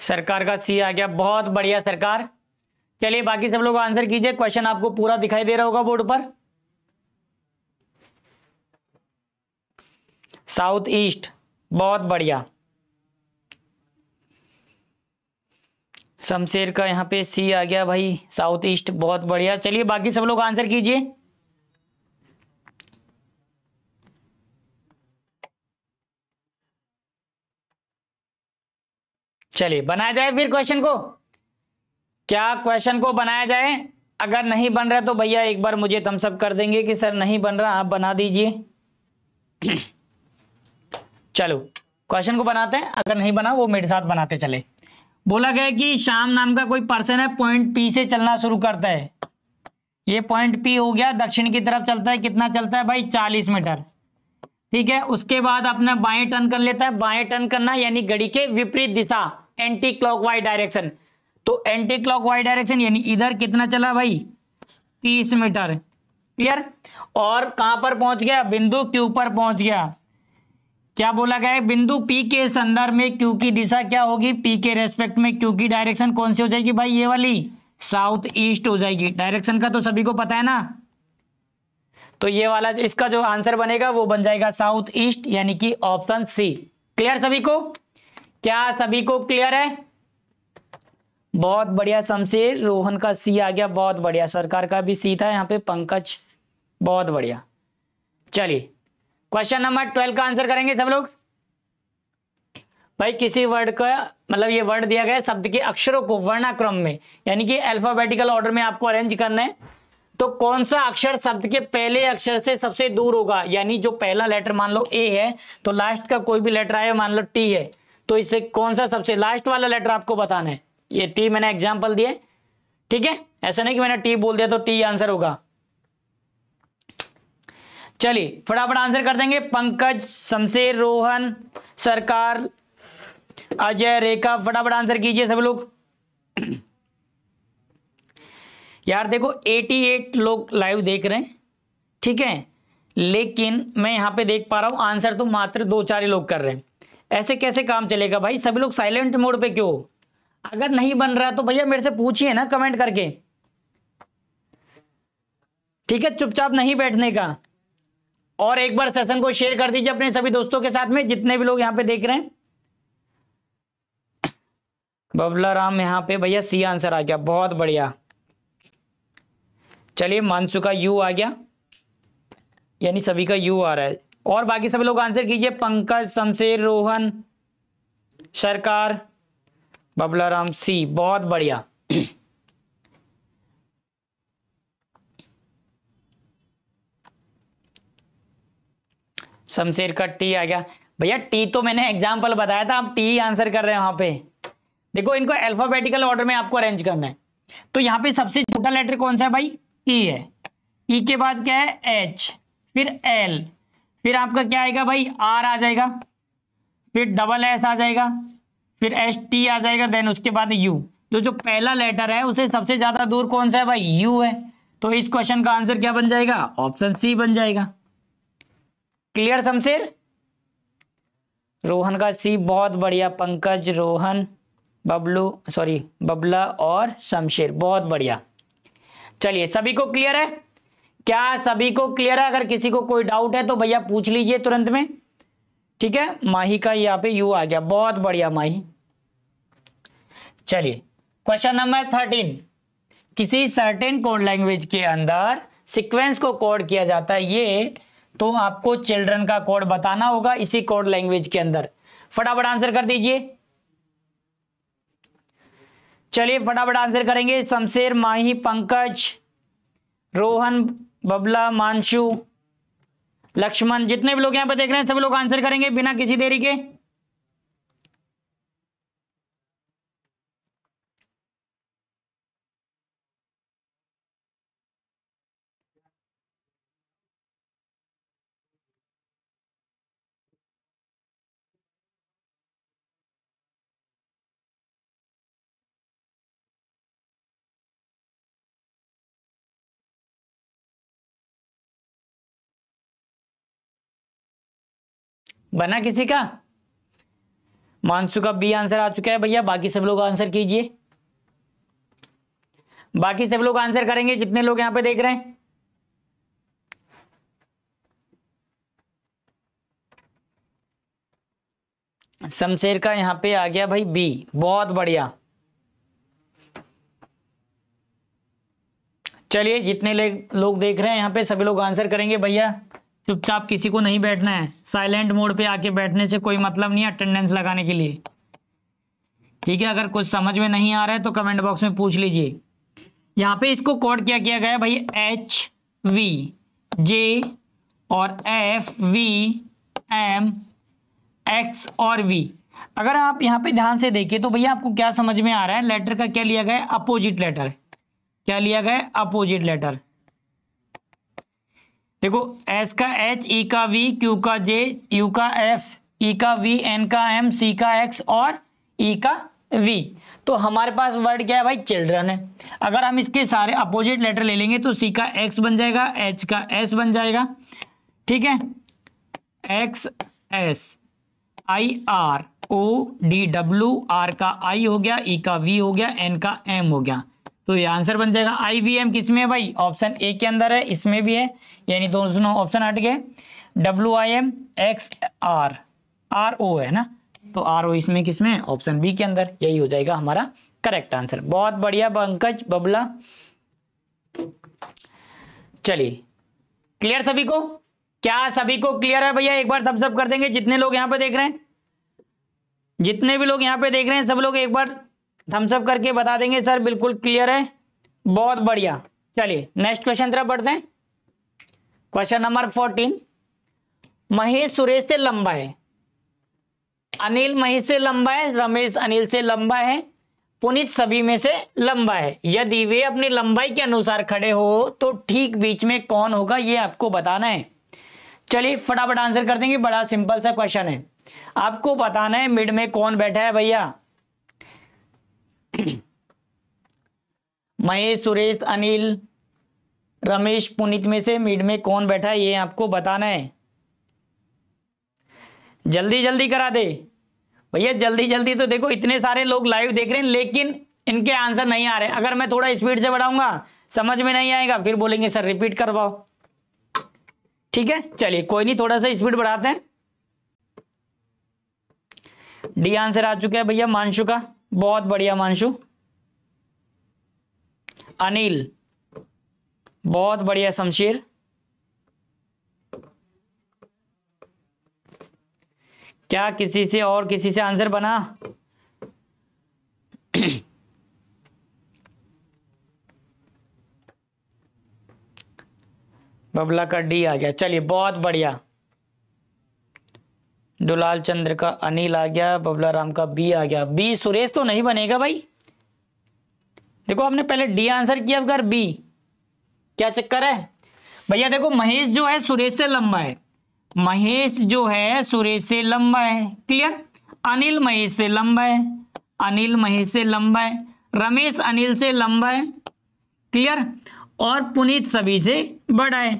सरकार का सी आ गया बहुत बढ़िया सरकार चलिए बाकी सब लोग आंसर कीजिए क्वेश्चन आपको पूरा दिखाई दे रहा होगा बोर्ड पर साउथ ईस्ट बहुत बढ़िया शमशेर का यहाँ पे सी आ गया भाई साउथ ईस्ट बहुत बढ़िया चलिए बाकी सब लोग आंसर कीजिए चलिए बनाया जाए फिर क्वेश्चन को क्या क्वेश्चन को बनाया जाए अगर नहीं बन रहा तो भैया एक बार मुझे थम्सअप कर देंगे कि सर नहीं बन रहा आप बना दीजिए चलो क्वेश्चन को बनाते हैं अगर नहीं बना वो मेरे साथ बनाते चले बोला गया कि शाम नाम का कोई पर्सन है पॉइंट पी से चलना शुरू करता है ये पॉइंट पी हो गया दक्षिण की तरफ चलता है कितना चलता है भाई चालीस मीटर ठीक है उसके बाद अपना बाएं टर्न कर लेता है बाएं टर्न करना यानी घड़ी के विपरीत दिशा एंटी क्लॉक डायरेक्शन तो एंटी क्लॉक डायरेक्शन यानी इधर कितना चला भाई तीस मीटर क्लियर और कहां पर पहुंच गया बिंदु क्यू पर पहुंच गया क्या बोला गया है बिंदु पी के संदर्भ में क्यू की दिशा क्या होगी पी के रेस्पेक्ट में क्यू की डायरेक्शन कौन सी हो जाएगी भाई ये वाली साउथ ईस्ट हो जाएगी डायरेक्शन का तो सभी को पता है ना तो ये वाला इसका जो आंसर बनेगा वो बन जाएगा साउथ ईस्ट यानी कि ऑप्शन सी क्लियर सभी को क्या सभी को क्लियर है बहुत बढ़िया शमशेर रोहन का सी आ गया बहुत बढ़िया सरकार का भी सी था यहाँ पे पंकज बहुत बढ़िया चलिए क्वेश्चन नंबर ट्वेल्व का आंसर करेंगे सब लोग भाई किसी वर्ड का मतलब ये वर्ड दिया गया शब्द के अक्षरों को वर्णाक्रम में यानी कि अल्फाबेटिकल ऑर्डर में आपको अरेंज करना है तो कौन सा अक्षर शब्द के पहले अक्षर से सबसे दूर होगा यानी जो पहला लेटर मान लो ए है तो लास्ट का कोई भी लेटर आया मान लो टी है तो इससे कौन सा सबसे लास्ट वाला लेटर आपको बताना है ये टी मैंने एग्जाम्पल दिए ठीक है ऐसा नहीं कि मैंने टी बोल दिया तो टी आंसर होगा चलिए फटाफट आंसर कर देंगे पंकज शमशेर रोहन सरकार अजय रेखा फटाफट आंसर कीजिए सब लोग यार देखो 88 लोग लाइव देख रहे हैं ठीक है लेकिन मैं यहां पे देख पा रहा हूं आंसर तो मात्र दो चार ही लोग कर रहे हैं ऐसे कैसे काम चलेगा भाई सभी लोग साइलेंट मोड पे क्यों अगर नहीं बन रहा तो भैया मेरे से पूछिए ना कमेंट करके ठीक है चुपचाप नहीं बैठने का और एक बार सेशन को शेयर कर दीजिए अपने सभी दोस्तों के साथ में जितने भी लोग यहाँ पे देख रहे हैं बबला राम यहाँ पे भैया सी आंसर आ गया बहुत बढ़िया चलिए मानसू का यू आ गया यानी सभी का यू आ रहा है और बाकी सब लोग आंसर कीजिए पंकज शमशेर रोहन सरकार बबलाराम सी बहुत बढ़िया शमशेर का टी आ गया भैया टी तो मैंने एग्जाम्पल बताया था आप टी आंसर कर रहे हैं वहां पे देखो इनको अल्फाबेटिकल ऑर्डर में आपको अरेंज करना है तो यहाँ पे सबसे छोटा लेटर कौन सा है भाई ई e है ई e के बाद क्या है एच फिर एल फिर आपका क्या आएगा भाई आर आ जाएगा फिर डबल एस आ जाएगा फिर एस टी आ जाएगा देन उसके बाद यू तो जो पहला लेटर है उसे सबसे ज्यादा दूर कौन सा है भाई यू है तो इस क्वेश्चन का आंसर क्या बन जाएगा ऑप्शन सी बन जाएगा क्लियर शमशेर रोहन का सी बहुत बढ़िया पंकज रोहन बबलू सॉरी बबला और शमशेर बहुत बढ़िया चलिए सभी को क्लियर है क्या सभी को क्लियर है अगर किसी को कोई डाउट है तो भैया पूछ लीजिए तुरंत में ठीक है माही का यहाँ पे यू आ गया बहुत बढ़िया माही चलिए क्वेश्चन नंबर थर्टीन किसी सर्टेन कोड लैंग्वेज के अंदर सीक्वेंस को कोड किया जाता है ये तो आपको चिल्ड्रन का कोड बताना होगा इसी कोड लैंग्वेज के अंदर फटाफट आंसर कर दीजिए चलिए फटाफट आंसर करेंगे शमशेर माही पंकज रोहन बबला मानशु लक्ष्मण जितने भी लोग यहाँ पर देख रहे हैं सभी लोग आंसर करेंगे बिना किसी देरी के बना किसी का मानसू का बी आंसर आ चुका है भैया बाकी सब लोग आंसर कीजिए बाकी सब लोग आंसर करेंगे जितने लोग यहां पे देख रहे हैं शमशेर का यहां पे आ गया भाई बी बहुत बढ़िया चलिए जितने लोग देख रहे हैं यहां पे सभी लोग आंसर करेंगे भैया चुपचाप किसी को नहीं बैठना है साइलेंट मोड पे आके बैठने से कोई मतलब नहीं है अटेंडेंस लगाने के लिए ठीक है अगर कुछ समझ में नहीं आ रहा है तो कमेंट बॉक्स में पूछ लीजिए यहाँ पे इसको कोड क्या किया गया है भाई एच वी जे और एफ वी एम एक्स और वी अगर आप यहाँ पे ध्यान से देखिए तो भैया आपको क्या समझ में आ रहा है लेटर का क्या लिया गया है अपोजिट लेटर क्या लिया गया है अपोजिट लेटर देखो एस का एच ई e का वी क्यू का जे यू का एफ ई e का वी एन का एम सी का एक्स और ई e का वी तो हमारे पास वर्ड क्या है भाई चिल्ड्रन है अगर हम इसके सारे अपोजिट लेटर ले लेंगे तो सी का एक्स बन जाएगा एच का एस बन जाएगा ठीक है X S I R O D W R का आई हो गया ई e का वी हो गया एन का एम हो गया तो ये आंसर बन जाएगा आई बी एम किस में भाई ऑप्शन ए के अंदर है इसमें भी है यानी दोनों ऑप्शन हट गए W I M X R R O है ना तो आर ओ इसमें किसमें ऑप्शन बी के अंदर यही हो जाएगा हमारा करेक्ट आंसर बहुत बढ़िया पंकज बबला चलिए क्लियर सभी को क्या सभी को क्लियर है भैया एक बार थम्स अप कर देंगे जितने लोग यहां पे देख रहे हैं जितने भी लोग यहाँ पे देख रहे हैं सब लोग एक बार थम्सअप करके बता देंगे सर बिल्कुल क्लियर है बहुत बढ़िया चलिए नेक्स्ट क्वेश्चन तरफ बढ़ते हैं question number fourteen Mahesh Suresh से लंबा है अनिल महेश से लंबा है रमेश अनिल से लंबा है पुनित सभी में से लंबा है यदि वे अपनी लंबाई के अनुसार खड़े हो तो ठीक बीच में कौन होगा ये आपको बताना है चलिए फटाफट आंसर कर देंगे बड़ा सिंपल सा क्वेश्चन है आपको बताना है मिड में कौन बैठा है भैया महेश सुरेश अनिल रमेश पुनीत में से मिड में कौन बैठा है ये आपको बताना है जल्दी जल्दी करा दे भैया जल्दी जल्दी तो देखो इतने सारे लोग लाइव देख रहे हैं लेकिन इनके आंसर नहीं आ रहे अगर मैं थोड़ा स्पीड से बढ़ाऊंगा समझ में नहीं आएगा फिर बोलेंगे सर रिपीट करवाओ ठीक है चलिए कोई नहीं थोड़ा सा स्पीड बढ़ाते हैं डी आंसर आ चुका है भैया मानशु का बहुत बढ़िया मानशु अनिल बहुत बढ़िया शमशीर क्या किसी से और किसी से आंसर बना बबला का डी आ गया चलिए बहुत बढ़िया दुलाल चंद्र का अनिल आ गया बबला राम का बी आ गया बी सुरेश तो नहीं बनेगा भाई देखो आपने पहले डी आंसर किया अगर बी क्या चक्कर है भैया देखो महेश जो है सुरेश से लंबा है महेश जो है सुरेश से लंबा है क्लियर अनिल महेश से लंबा है अनिल महेश से लंबा है रमेश अनिल से लंबा है क्लियर और पुनीत सभी से बड़ा है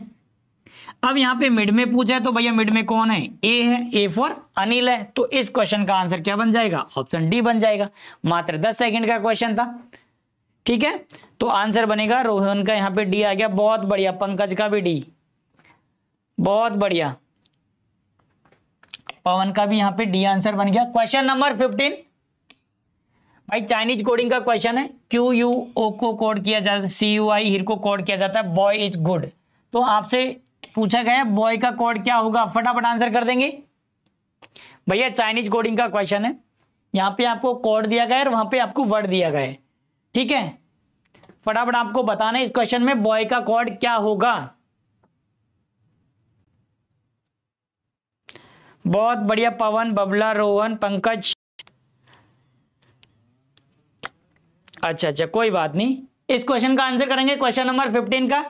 अब यहाँ पे मिड में पूछा है तो भैया मिड में कौन है ए है ए फॉर अनिल है तो इस क्वेश्चन का आंसर क्या बन जाएगा ऑप्शन डी बन जाएगा मात्र दस सेकंड का क्वेश्चन था ठीक है तो आंसर बनेगा रोहन का यहाँ पे डी आ गया बहुत बढ़िया पंकज का भी डी बहुत बढ़िया पवन का भी यहाँ पे डी आंसर बन गया क्वेश्चन नंबर फिफ्टीन भाई चाइनीज कोडिंग का क्वेश्चन है क्यू यू ओ को कोड किया जाता है सी यू आई हिर को कोड किया जाता है बॉय इज गुड तो आपसे पूछा गया बॉय का कोड क्या होगा फटाफट आंसर कर देंगे भैया चाइनीज कोडिंग का क्वेश्चन है यहाँ पे आपको कोड दिया गया है और वहां पे आपको वर्ड दिया गया है ठीक है फटाफट आपको बताना है इस क्वेश्चन में बॉय का कोड क्या होगा बहुत बढ़िया पवन बबला रोहन पंकज अच्छा अच्छा कोई बात नहीं इस क्वेश्चन का आंसर करेंगे क्वेश्चन नंबर फिफ्टीन का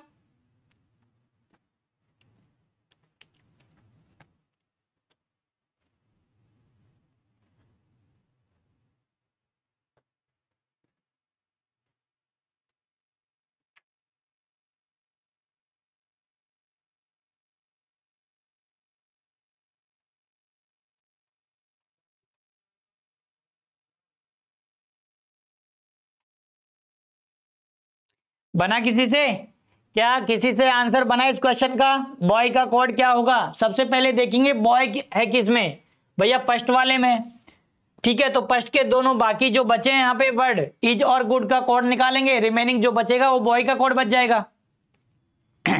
बना किसी से क्या किसी से आंसर बना इस क्वेश्चन का बॉय का कोड क्या होगा सबसे पहले देखेंगे बॉय है किसमें भैया फर्स्ट वाले में ठीक है तो फर्स्ट के दोनों बाकी जो बचे हैं यहाँ पे वर्ड इज और गुड का कोड निकालेंगे रिमेनिंग जो बचेगा वो बॉय का कोड बच जाएगा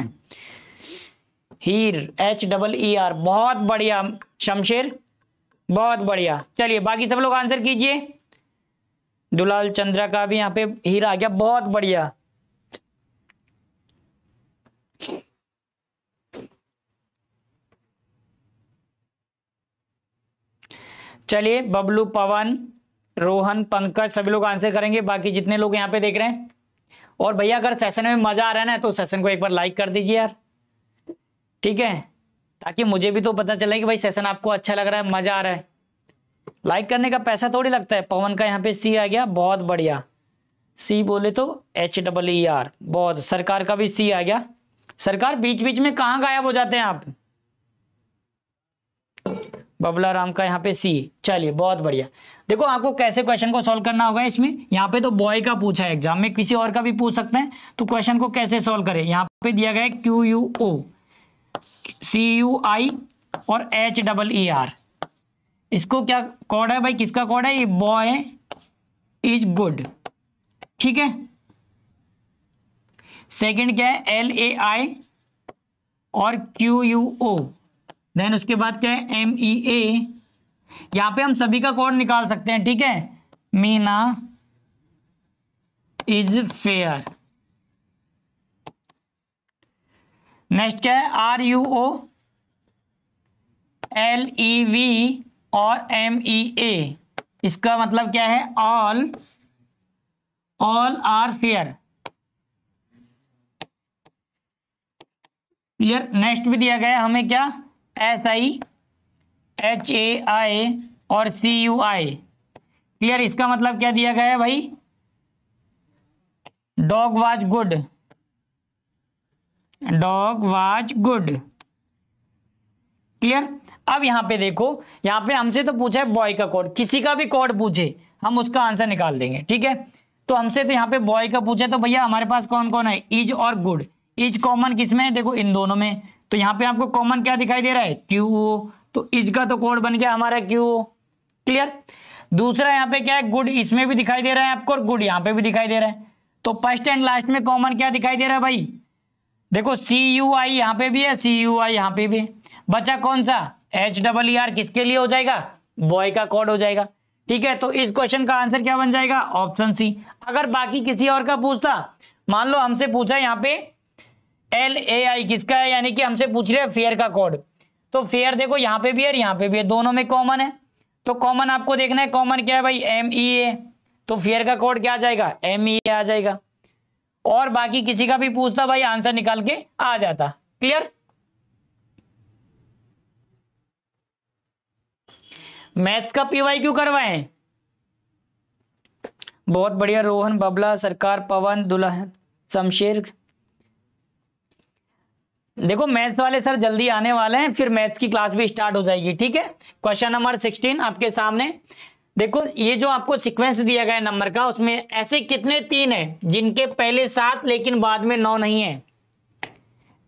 here H double E R बहुत बढ़िया शमशेर बहुत बढ़िया चलिए बाकी सब लोग आंसर कीजिए दुलाल चंद्रा का भी यहाँ पे हीर आ गया बहुत बढ़िया चलिए बबलू पवन रोहन पंकज सभी लोग आंसर करेंगे बाकी जितने लोग यहाँ पे देख रहे हैं और भैया अगर सेशन में मजा आ रहा है ना तो सेशन को एक बार लाइक कर दीजिए यार ठीक है ताकि मुझे भी तो पता चले कि भाई सेशन आपको अच्छा लग रहा है मजा आ रहा है लाइक करने का पैसा थोड़ी लगता है पवन का यहाँ पे सी आ गया बहुत बढ़िया सी बोले तो एच डबल ई आर बहुत सरकार का भी सी आ गया सरकार बीच बीच में कहाँ गायब हो जाते हैं आप बबला राम का यहाँ पे सी चलिए बहुत बढ़िया देखो आपको कैसे क्वेश्चन को सॉल्व करना होगा इसमें यहाँ पे तो बॉय का पूछा है एग्जाम में किसी और का भी पूछ सकते हैं तो क्वेश्चन को कैसे सॉल्व करें यहाँ पे दिया गया है Q U O C U I और एच डबल ई आर इसको क्या कॉड है भाई किसका कॉड है ये बॉय इज गुड ठीक है सेकंड क्या है एल ए आई और क्यू यू ओ देन उसके बाद क्या है एम ई ए यहाँ पे हम सभी का कोड निकाल सकते हैं ठीक है मीना इज फेयर नेक्स्ट क्या है R U O L E V और एम ई ए इसका मतलब क्या है all all are fair clear next भी दिया गया हमें क्या एस आई एच ए आई और सी यू आई क्लियर इसका मतलब क्या दिया गया है भाई dog was good dog was good clear अब यहां पे देखो यहां पे हमसे तो पूछा है बॉय का कोड किसी का भी कोड पूछे हम उसका आंसर निकाल देंगे ठीक है तो हमसे तो यहाँ पे बॉय का पूछा तो भैया हमारे पास कौन कौन है इज और गुड इज कॉमन किसमें है देखो इन दोनों में तो यहाँ पे आपको कॉमन क्या दिखाई दे रहा है क्यू तो इसका तो कोड बन गया हमारा क्यू क्लियर दूसरा यहाँ पे क्या है गुड इसमें भी दिखाई दे रहा है आपको और गुड यहाँ पे भी दिखाई दे रहा है तो फर्स्ट एंड लास्ट में कॉमन क्या दिखाई दे रहा है भाई देखो सी यू आई यहाँ पे भी है सी यू आई यहाँ पे भी है बचा कौन सा एच डबल ई आर किसके लिए हो जाएगा बॉय का कोड हो जाएगा ठीक है तो इस क्वेश्चन का आंसर क्या बन जाएगा ऑप्शन सी अगर बाकी किसी और का पूछता मान लो हमसे पूछा यहाँ पे एल ए आई किसका है यानी कि हमसे पूछ रहे फेयर का कोड तो फेयर देखो यहाँ पे भी है यहाँ पे भी है दोनों में कॉमन है तो कॉमन आपको देखना है कॉमन क्या है भाई एम ई ए तो फेयर का कोड क्या आ जाएगा एम ई ए आ जाएगा और बाकी किसी का भी पूछता भाई आंसर निकाल के आ जाता क्लियर मैथ्स का पीवाई क्यू करवाए बहुत बढ़िया रोहन बबला सरकार पवन दुल्हन शमशेर देखो मैथ्स वाले सर जल्दी आने वाले हैं फिर मैथ्स की क्लास भी स्टार्ट हो जाएगी ठीक है क्वेश्चन नंबर सिक्सटीन आपके सामने देखो ये जो आपको सीक्वेंस दिया गया नंबर का उसमें ऐसे कितने तीन है जिनके पहले सात लेकिन बाद में नौ नहीं है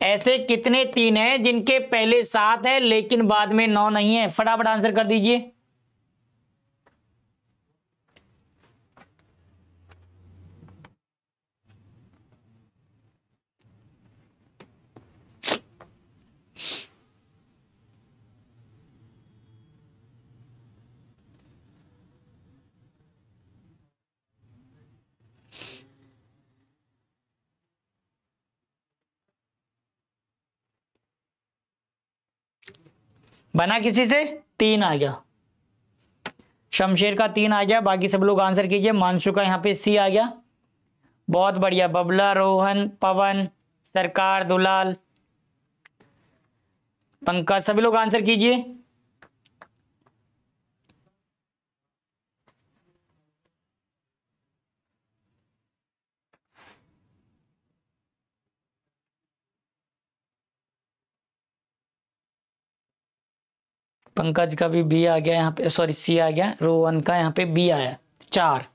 ऐसे कितने तीन है जिनके पहले सात है लेकिन बाद में नौ नहीं है फटाफट आंसर कर दीजिए बना किसी से तीन आ गया शमशेर का तीन आ गया बाकी सब लोग आंसर कीजिए मानसू का यहाँ पे सी आ गया बहुत बढ़िया बबला रोहन पवन सरकार दुलाल पंकज सभी लोग आंसर कीजिए पंकज का भी बी आ गया यहाँ पे सॉरी सी आ गया रोहन का यहाँ पे बी आया चार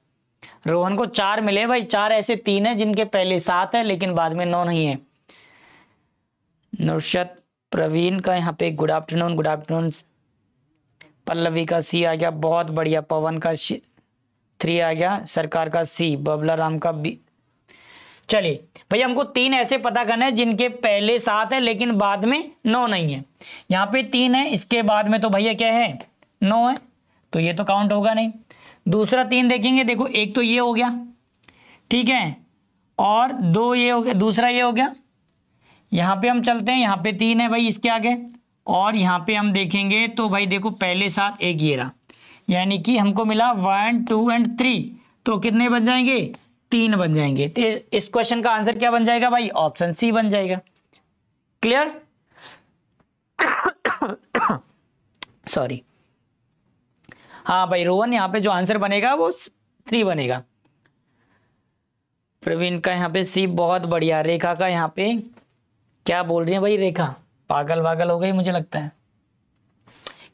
रोहन को चार मिले भाई चार ऐसे तीन है जिनके पहले सात है लेकिन बाद में नौ नहीं है नुरशत प्रवीण का यहाँ पे good afternoon good afternoon Pallavi का सी आ गया बहुत बढ़िया पवन का थ्री आ गया सरकार का सी बबला राम का बी चलिए भाई हमको तीन ऐसे पता करना है जिनके पहले सात है लेकिन बाद में नौ नहीं है यहाँ पे तीन है इसके बाद में तो भैया क्या है नौ है तो ये तो काउंट होगा नहीं दूसरा तीन देखेंगे देखो एक तो ये हो गया ठीक है और दो ये हो गया दूसरा ये हो गया यहाँ पे हम चलते हैं यहाँ पे तीन है भाई इसके आगे और यहाँ पे हम देखेंगे तो भाई देखो पहले सात एक ये रहा यानी कि हमको मिला वन टू एंड थ्री तो कितने बच जाएंगे तीन बन जाएंगे तो इस क्वेश्चन का आंसर क्या बन जाएगा भाई ऑप्शन सी बन जाएगा क्लियर सॉरी हाँ भाई रोहन यहाँ पे जो आंसर बनेगा वो थ्री बनेगा प्रवीण का यहाँ पे सी बहुत बढ़िया रेखा का यहाँ पे क्या बोल रही है भाई रेखा पागल वागल हो गई मुझे लगता है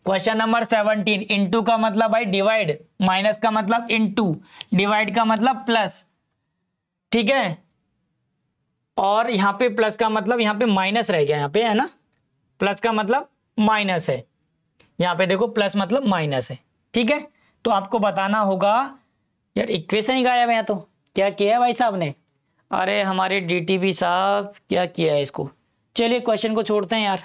क्वेश्चन नंबर सेवनटीन इंटू का मतलब भाई डिवाइड माइनस का मतलब इंटू डिवाइड का मतलब प्लस ठीक है और यहां पे प्लस का मतलब यहाँ पे माइनस रह गया यहाँ पे है ना प्लस का मतलब माइनस है यहां पे देखो प्लस मतलब माइनस है ठीक है तो आपको बताना होगा यार इक्वेशन ही गायब है यहाँ तो क्या किया है भाई साहब ने अरे हमारे डीटीबी साहब क्या किया है इसको चलिए क्वेश्चन को छोड़ते हैं यार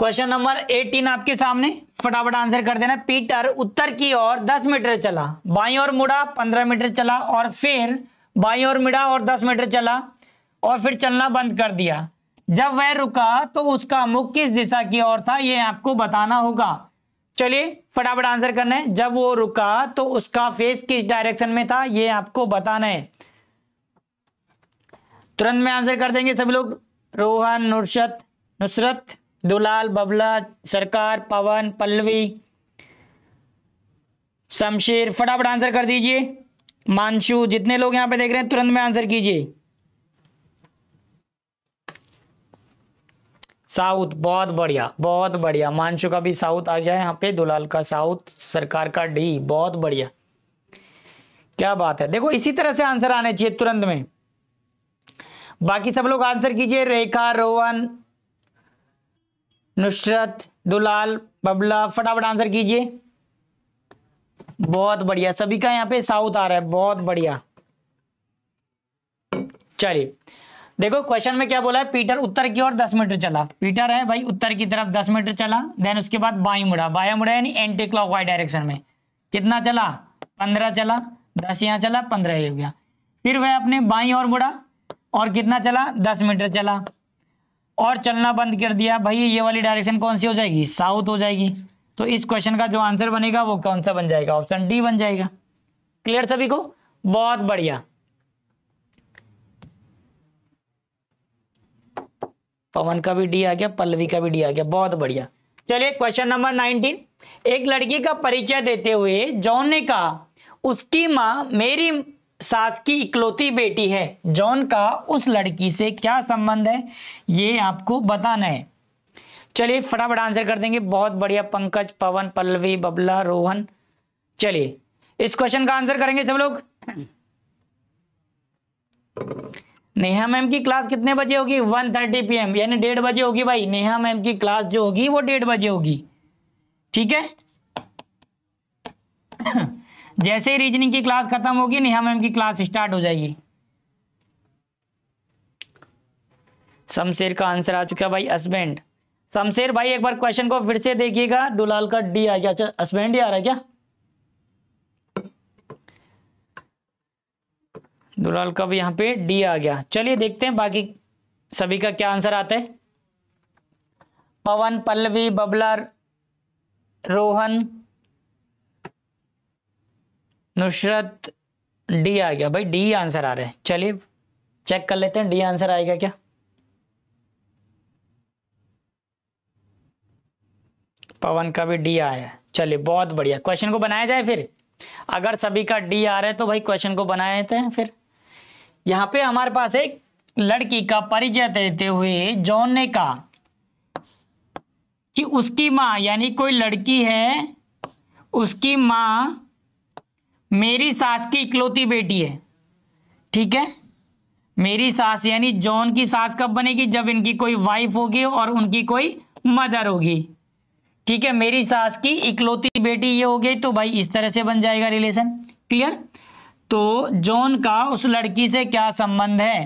क्वेश्चन नंबर 18 आपके सामने फटाफट आंसर कर देना पीटर उत्तर की ओर 10 मीटर चला बाई और मुड़ा 15 मीटर चला और फिर बाई और मुड़ा और 10 मीटर चला और फिर चलना बंद कर दिया जब वह रुका तो उसका मुख किस दिशा की ओर था यह आपको बताना होगा चलिए फटाफट आंसर करना है जब वो रुका तो उसका फेस किस डायरेक्शन में था यह आपको बताना है तुरंत में आंसर कर देंगे सभी लोग रोहन नुरशत नुसरत दुलाल बबला सरकार पवन पल्लवी शमशेर फटाफट आंसर कर दीजिए मानशु जितने लोग यहां पे देख रहे हैं तुरंत में आंसर कीजिए साउथ बहुत बढ़िया बहुत बढ़िया मानशु का भी साउथ आ गया है यहाँ पे दुलाल का साउथ सरकार का डी बहुत बढ़िया क्या बात है देखो इसी तरह से आंसर आने चाहिए तुरंत में बाकी सब लोग आंसर कीजिए रेखा रोहन नुसरत दुलाल बबला फटाफट आंसर कीजिए बहुत बढ़िया सभी का यहाँ पे साउथ आ रहा है बहुत बढ़िया चलिए देखो क्वेश्चन में क्या बोला है पीटर उत्तर की ओर 10 मीटर चला पीटर है भाई उत्तर की तरफ 10 मीटर चला देन उसके बाद बाई मुड़ा बाया मुड़ा यानी एंटी क्लॉक डायरेक्शन में कितना चला 15 चला 10 यहाँ चला 15 हो गया फिर वह अपने बाई और मुड़ा और कितना चला 10 मीटर चला और चलना बंद कर दिया भाई ये वाली डायरेक्शन कौन सी हो जाएगी साउथ हो जाएगी तो इस क्वेश्चन का जो आंसर बनेगा वो कौन सा बन जाएगा ऑप्शन डी बन जाएगा क्लियर सभी को बहुत बढ़िया पवन का भी डी आ गया पल्लवी का भी डी आ गया बहुत बढ़िया चलिए क्वेश्चन नंबर नाइनटीन एक लड़की का परिचय देते हुए जॉन ने कहा उसकी माँ मेरी सास की इकलौती बेटी है जॉन का उस लड़की से क्या संबंध है ये आपको बताना है चलिए फटाफट आंसर कर देंगे बहुत बढ़िया पंकज पवन पल्लवी बबला रोहन चलिए इस क्वेश्चन का आंसर करेंगे सब लोग नेहा मैम की क्लास कितने बजे होगी वन थर्टी पी एम यानी डेढ़ बजे होगी भाई नेहा मैम की क्लास जो होगी वो डेढ़ बजे होगी ठीक है जैसे ही रीजनिंग की क्लास खत्म होगी नेहा मैम की क्लास स्टार्ट हो जाएगी शमशेर का आंसर आ चुका भाई हस्बैंड शमशेर भाई एक बार क्वेश्चन को फिर से देखिएगा दुलाल का डी आ गया अच्छा हस्बैंड ही आ रहा है क्या दुलाल का भी यहाँ पे डी आ गया चलिए देखते हैं बाकी सभी का क्या आंसर आता है पवन पल्लवी बबलर रोहन नुसरत डी आ गया भाई डी आंसर आ रहा है चलिए चेक कर लेते हैं डी आंसर आएगा क्या पवन का भी डी आया चलिए बहुत बढ़िया क्वेश्चन को बनाया जाए फिर अगर सभी का डी आ रहा है तो भाई क्वेश्चन को बनाए थे फिर यहाँ पे हमारे पास एक लड़की का परिचय देते हुए जॉन ने कहा कि उसकी मां यानी कोई लड़की है उसकी मां मेरी सास की इकलौती बेटी है ठीक है मेरी सास यानी जॉन की सास कब बनेगी जब इनकी कोई वाइफ होगी और उनकी कोई मदर होगी ठीक है मेरी सास की इकलौती बेटी ये हो गई तो भाई इस तरह से बन जाएगा रिलेशन क्लियर तो जॉन का उस लड़की से क्या संबंध है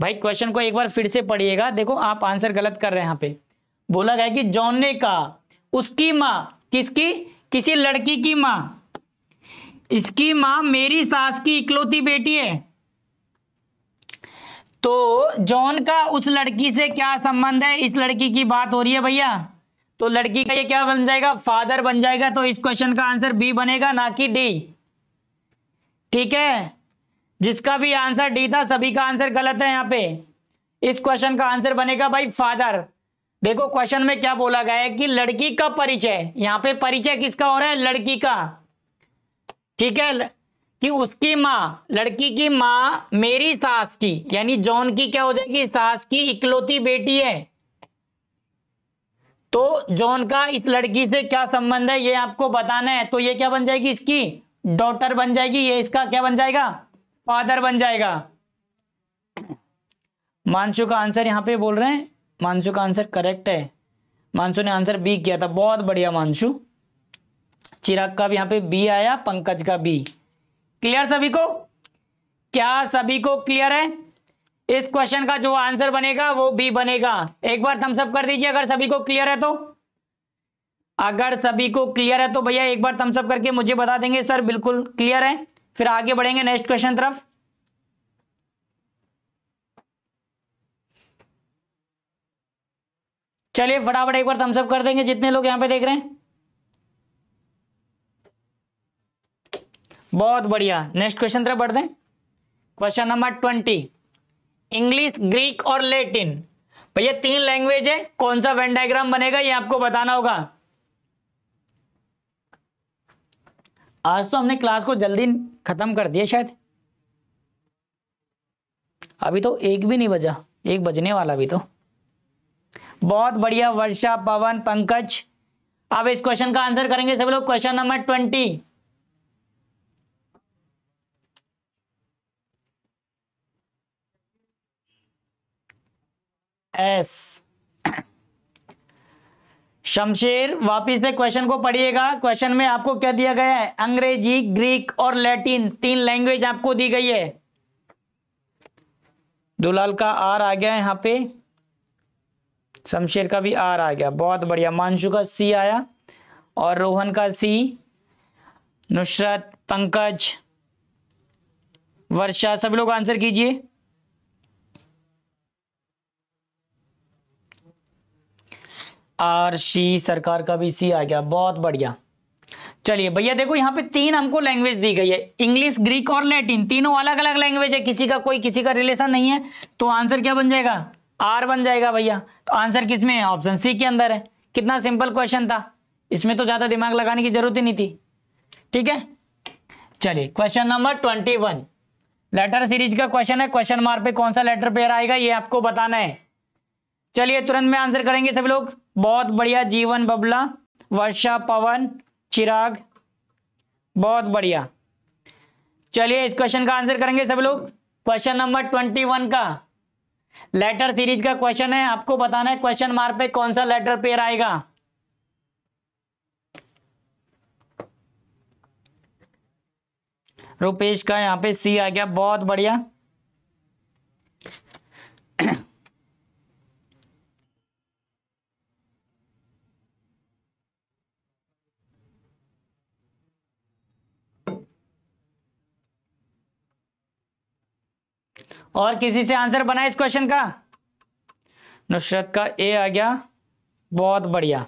भाई क्वेश्चन को एक बार फिर से पढ़िएगा देखो आप आंसर गलत कर रहे हैं यहां पे बोला गया कि जॉन ने कहा उसकी माँ किसकी किसी लड़की की माँ इसकी माँ मेरी सास की इकलौती बेटी है तो जॉन का उस लड़की से क्या संबंध है इस लड़की की बात हो रही है भैया तो लड़की का ये क्या बन जाएगा फादर बन जाएगा तो इस क्वेश्चन का आंसर बी बनेगा ना कि डी ठीक है जिसका भी आंसर डी था सभी का आंसर गलत है यहाँ पे इस क्वेश्चन का आंसर बनेगा भाई फादर देखो क्वेश्चन में क्या बोला गया है कि लड़की का परिचय यहाँ पे परिचय किसका हो रहा है लड़की का ठीक है कि उसकी माँ लड़की की माँ मेरी सास की यानी जॉन की क्या हो जाएगी सास की इकलौती बेटी है तो जॉन का इस लड़की से क्या संबंध है ये आपको बताना है तो ये क्या बन जाएगी इसकी डॉटर बन जाएगी ये इसका क्या बन जाएगा फादर बन जाएगा मानसू का आंसर यहां पे बोल रहे हैं मानसू का आंसर करेक्ट है मानसू ने आंसर बी किया था बहुत बढ़िया मानसू चिराग का भी यहाँ पे बी आया पंकज का बी क्लियर सभी को क्या सभी को क्लियर है इस क्वेश्चन का जो आंसर बनेगा वो बी बनेगा एक बार थम्सअप कर दीजिए अगर सभी को क्लियर है तो अगर सभी को क्लियर है तो भैया एक बार थम्सअप करके मुझे बता देंगे सर बिल्कुल क्लियर है फिर आगे बढ़ेंगे नेक्स्ट क्वेश्चन तरफ चलिए फटाफट एक बार थम्सअप कर देंगे जितने लोग यहां पे देख रहे हैं बहुत बढ़िया नेक्स्ट क्वेश्चन तरफ बढ़ते हैं question number twenty English Greek और लेटिन भैया तीन लैंग्वेज है कौन सा वेन डायग्राम बनेगा ये आपको बताना होगा आज तो हमने क्लास को जल्दी खत्म कर दिया शायद अभी तो एक भी नहीं बजा एक बजने वाला भी तो बहुत बढ़िया वर्षा पवन पंकज अब इस क्वेश्चन का आंसर करेंगे सभी लोग question number twenty S Shamsher वापिस से क्वेश्चन को पढ़िएगा क्वेश्चन में आपको क्या दिया गया है अंग्रेजी ग्रीक और लैटिन तीन लैंग्वेज आपको दी गई है दुलाल का आर आ गया है यहां पे शमशेर का भी आर आ गया बहुत बढ़िया मानशु का सी आया और रोहन का सी नुसरत पंकज वर्षा सब लोग आंसर कीजिए आर सी सरकार का भी सी आ गया बहुत बढ़िया चलिए भैया देखो यहाँ पे तीन हमको लैंग्वेज दी गई है इंग्लिश ग्रीक और लैटिन तीनों अलग अलग लैंग्वेज है किसी का कोई किसी का रिलेशन नहीं है तो आंसर क्या बन जाएगा आर बन जाएगा भैया तो आंसर किस में है ऑप्शन सी के अंदर है कितना सिंपल क्वेश्चन था इसमें तो ज़्यादा दिमाग लगाने की जरूरत ही नहीं थी ठीक है चलिए question number twenty one letter series का क्वेश्चन है क्वेश्चन मार्क पे कौन सा लेटर पेयर आएगा ये आपको बताना है चलिए तुरंत में आंसर करेंगे सभी लोग बहुत बढ़िया जीवन बबला वर्षा पवन चिराग बहुत बढ़िया चलिए इस क्वेश्चन का आंसर करेंगे सभी लोग क्वेश्चन नंबर ट्वेंटी वन का लेटर सीरीज का क्वेश्चन है आपको बताना है क्वेश्चन मार्क पे कौन सा लेटर पेयर आएगा रुपेश का यहां पे सी आ गया बहुत बढ़िया और किसी से आंसर बना इस क्वेश्चन का नुसरत का ए आ गया बहुत बढ़िया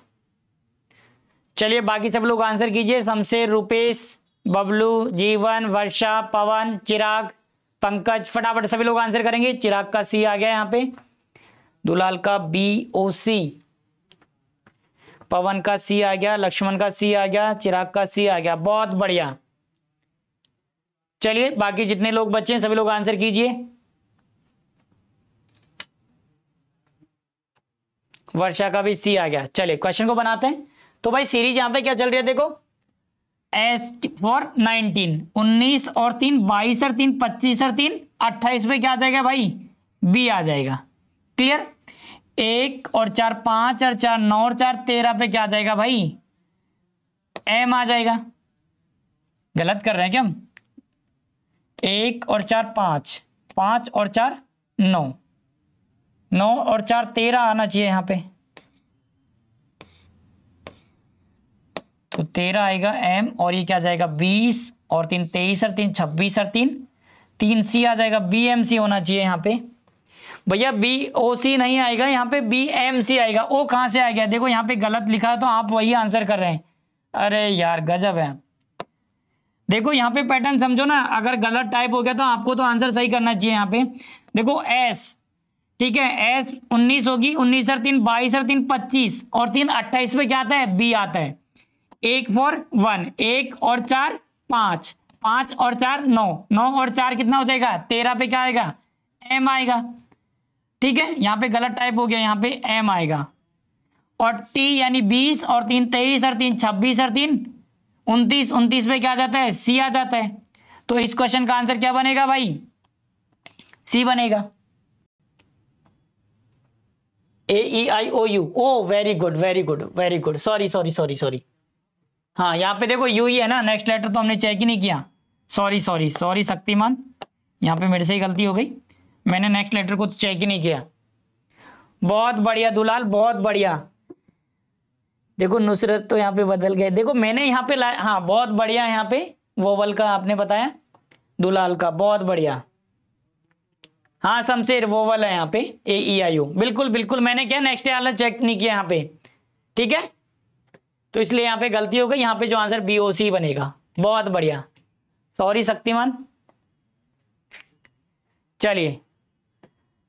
चलिए बाकी सब लोग आंसर कीजिए शमशेर रूपेश बबलू जीवन वर्षा पवन चिराग पंकज फटाफट सभी लोग आंसर करेंगे चिराग का सी आ गया यहाँ पे दुलाल का बी ओ सी पवन का सी आ गया लक्ष्मण का सी आ गया चिराग का सी आ गया बहुत बढ़िया चलिए बाकी जितने लोग बचे हैं सभी लोग आंसर कीजिए वर्षा का भी सी आ गया चलिए क्वेश्चन को बनाते हैं तो भाई सीरीज यहां पे क्या चल रही है देखो एस फॉर नाइनटीन उन्नीस और तीन बाईस और तीन पच्चीस और तीन अट्ठाईस में क्या आ जाएगा भाई बी आ जाएगा क्लियर एक और चार पांच और चार नौ और चार तेरह पे क्या आ जाएगा भाई एम आ जाएगा गलत कर रहे हैं क्या हम एक और चार पांच पांच और चार नौ नौ और चार तेरह आना चाहिए यहाँ पे तो तेरह आएगा एम और ये क्या जाएगा बीस और तीन तेईस और तीन छब्बीस और तीन तीन सी आ जाएगा बी एम सी होना चाहिए यहाँ पे भैया बी ओ सी नहीं आएगा यहाँ पे बी एम सी आएगा ओ कहाँ से आ गया देखो यहाँ पे गलत लिखा है तो आप वही आंसर कर रहे हैं अरे यार गजब है देखो यहाँ पे पैटर्न समझो ना अगर गलत टाइप हो गया तो आपको तो आंसर सही करना चाहिए यहाँ पे देखो एस ठीक है एस उन्नीस होगी उन्नीस और तीन बाईस और तीन पच्चीस और तीन अट्ठाईस पे क्या आता है बी आता है एक फोर वन एक और चार पांच पांच और चार नौ नौ और चार कितना हो जाएगा तेरह पे क्या आएगा एम आएगा ठीक है यहाँ पे गलत टाइप हो गया यहाँ पे एम आएगा और टी यानी बीस और तीन तेईस और तीन छब्बीस और तीन उनतीस उनतीस पे क्या आ जाता है सी आ जाता है तो इस क्वेश्चन का आंसर क्या बनेगा भाई सी बनेगा A E I O U O very good very good very good sorry sorry sorry sorry हाँ यहाँ पे देखो यू ही e है ना नेक्स्ट लेटर तो हमने चेक ही नहीं किया सॉरी सॉरी सॉरी शक्तिमान यहाँ पे मेरे से ही गलती हो गई मैंने नेक्स्ट लेटर को चेक तो ही नहीं किया बहुत बढ़िया दुलाल बहुत बढ़िया देखो नुसरत तो यहाँ पे बदल गए देखो मैंने यहाँ पे लाया हाँ बहुत बढ़िया यहाँ पे वोवल का आपने बताया दुलाल का बहुत बढ़िया हाँ शमशेर वो वाला यहाँ पे ए ई आई यू बिल्कुल बिल्कुल मैंने क्या नेक्स्ट वाला चेक नहीं किया यहाँ पे ठीक है तो इसलिए यहाँ पे गलती हो गई यहाँ पे जो आंसर बी ओ सी बनेगा बहुत बढ़िया सॉरी शक्तिमान चलिए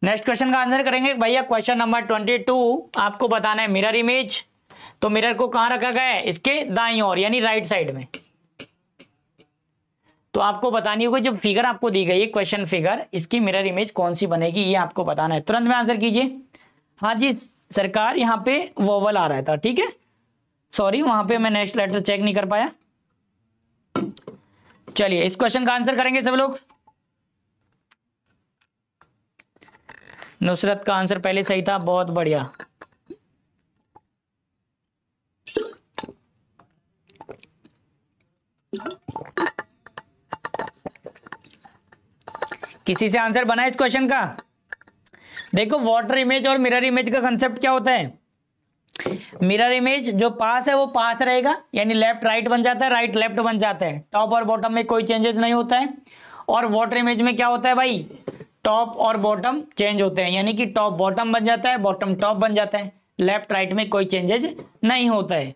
नेक्स्ट क्वेश्चन का आंसर करेंगे भैया क्वेश्चन नंबर ट्वेंटी टू आपको बताना है मिरर इमेज तो मिरर को कहाँ रखा गया है इसके दाई और यानी राइट साइड में तो आपको बतानी होगी जो फिगर आपको दी गई है क्वेश्चन फिगर इसकी मिरर इमेज कौन सी बनेगी ये आपको बताना है तुरंत में आंसर कीजिए हाँ जी सरकार यहाँ पे वोवल आ रहा था ठीक है सॉरी वहां पे मैं नेक्स्ट लेटर चेक नहीं कर पाया चलिए इस क्वेश्चन का आंसर करेंगे सब लोग नुसरत का आंसर पहले सही था बहुत बढ़िया किसी से आंसर बना इस क्वेश्चन का देखो वाटर इमेज और मिरर इमेज का कंसेप्ट क्या होता है मिरर इमेज जो पास है वो पास रहेगा यानी लेफ्ट राइट बन जाता है राइट लेफ्ट बन जाता है टॉप और बॉटम में कोई चेंजेस नहीं होता है और वाटर इमेज में क्या होता है भाई टॉप और बॉटम चेंज होते हैं यानी कि टॉप बॉटम बन जाता है बॉटम टॉप बन जाता है लेफ्ट राइट में कोई चेंजेज नहीं होता है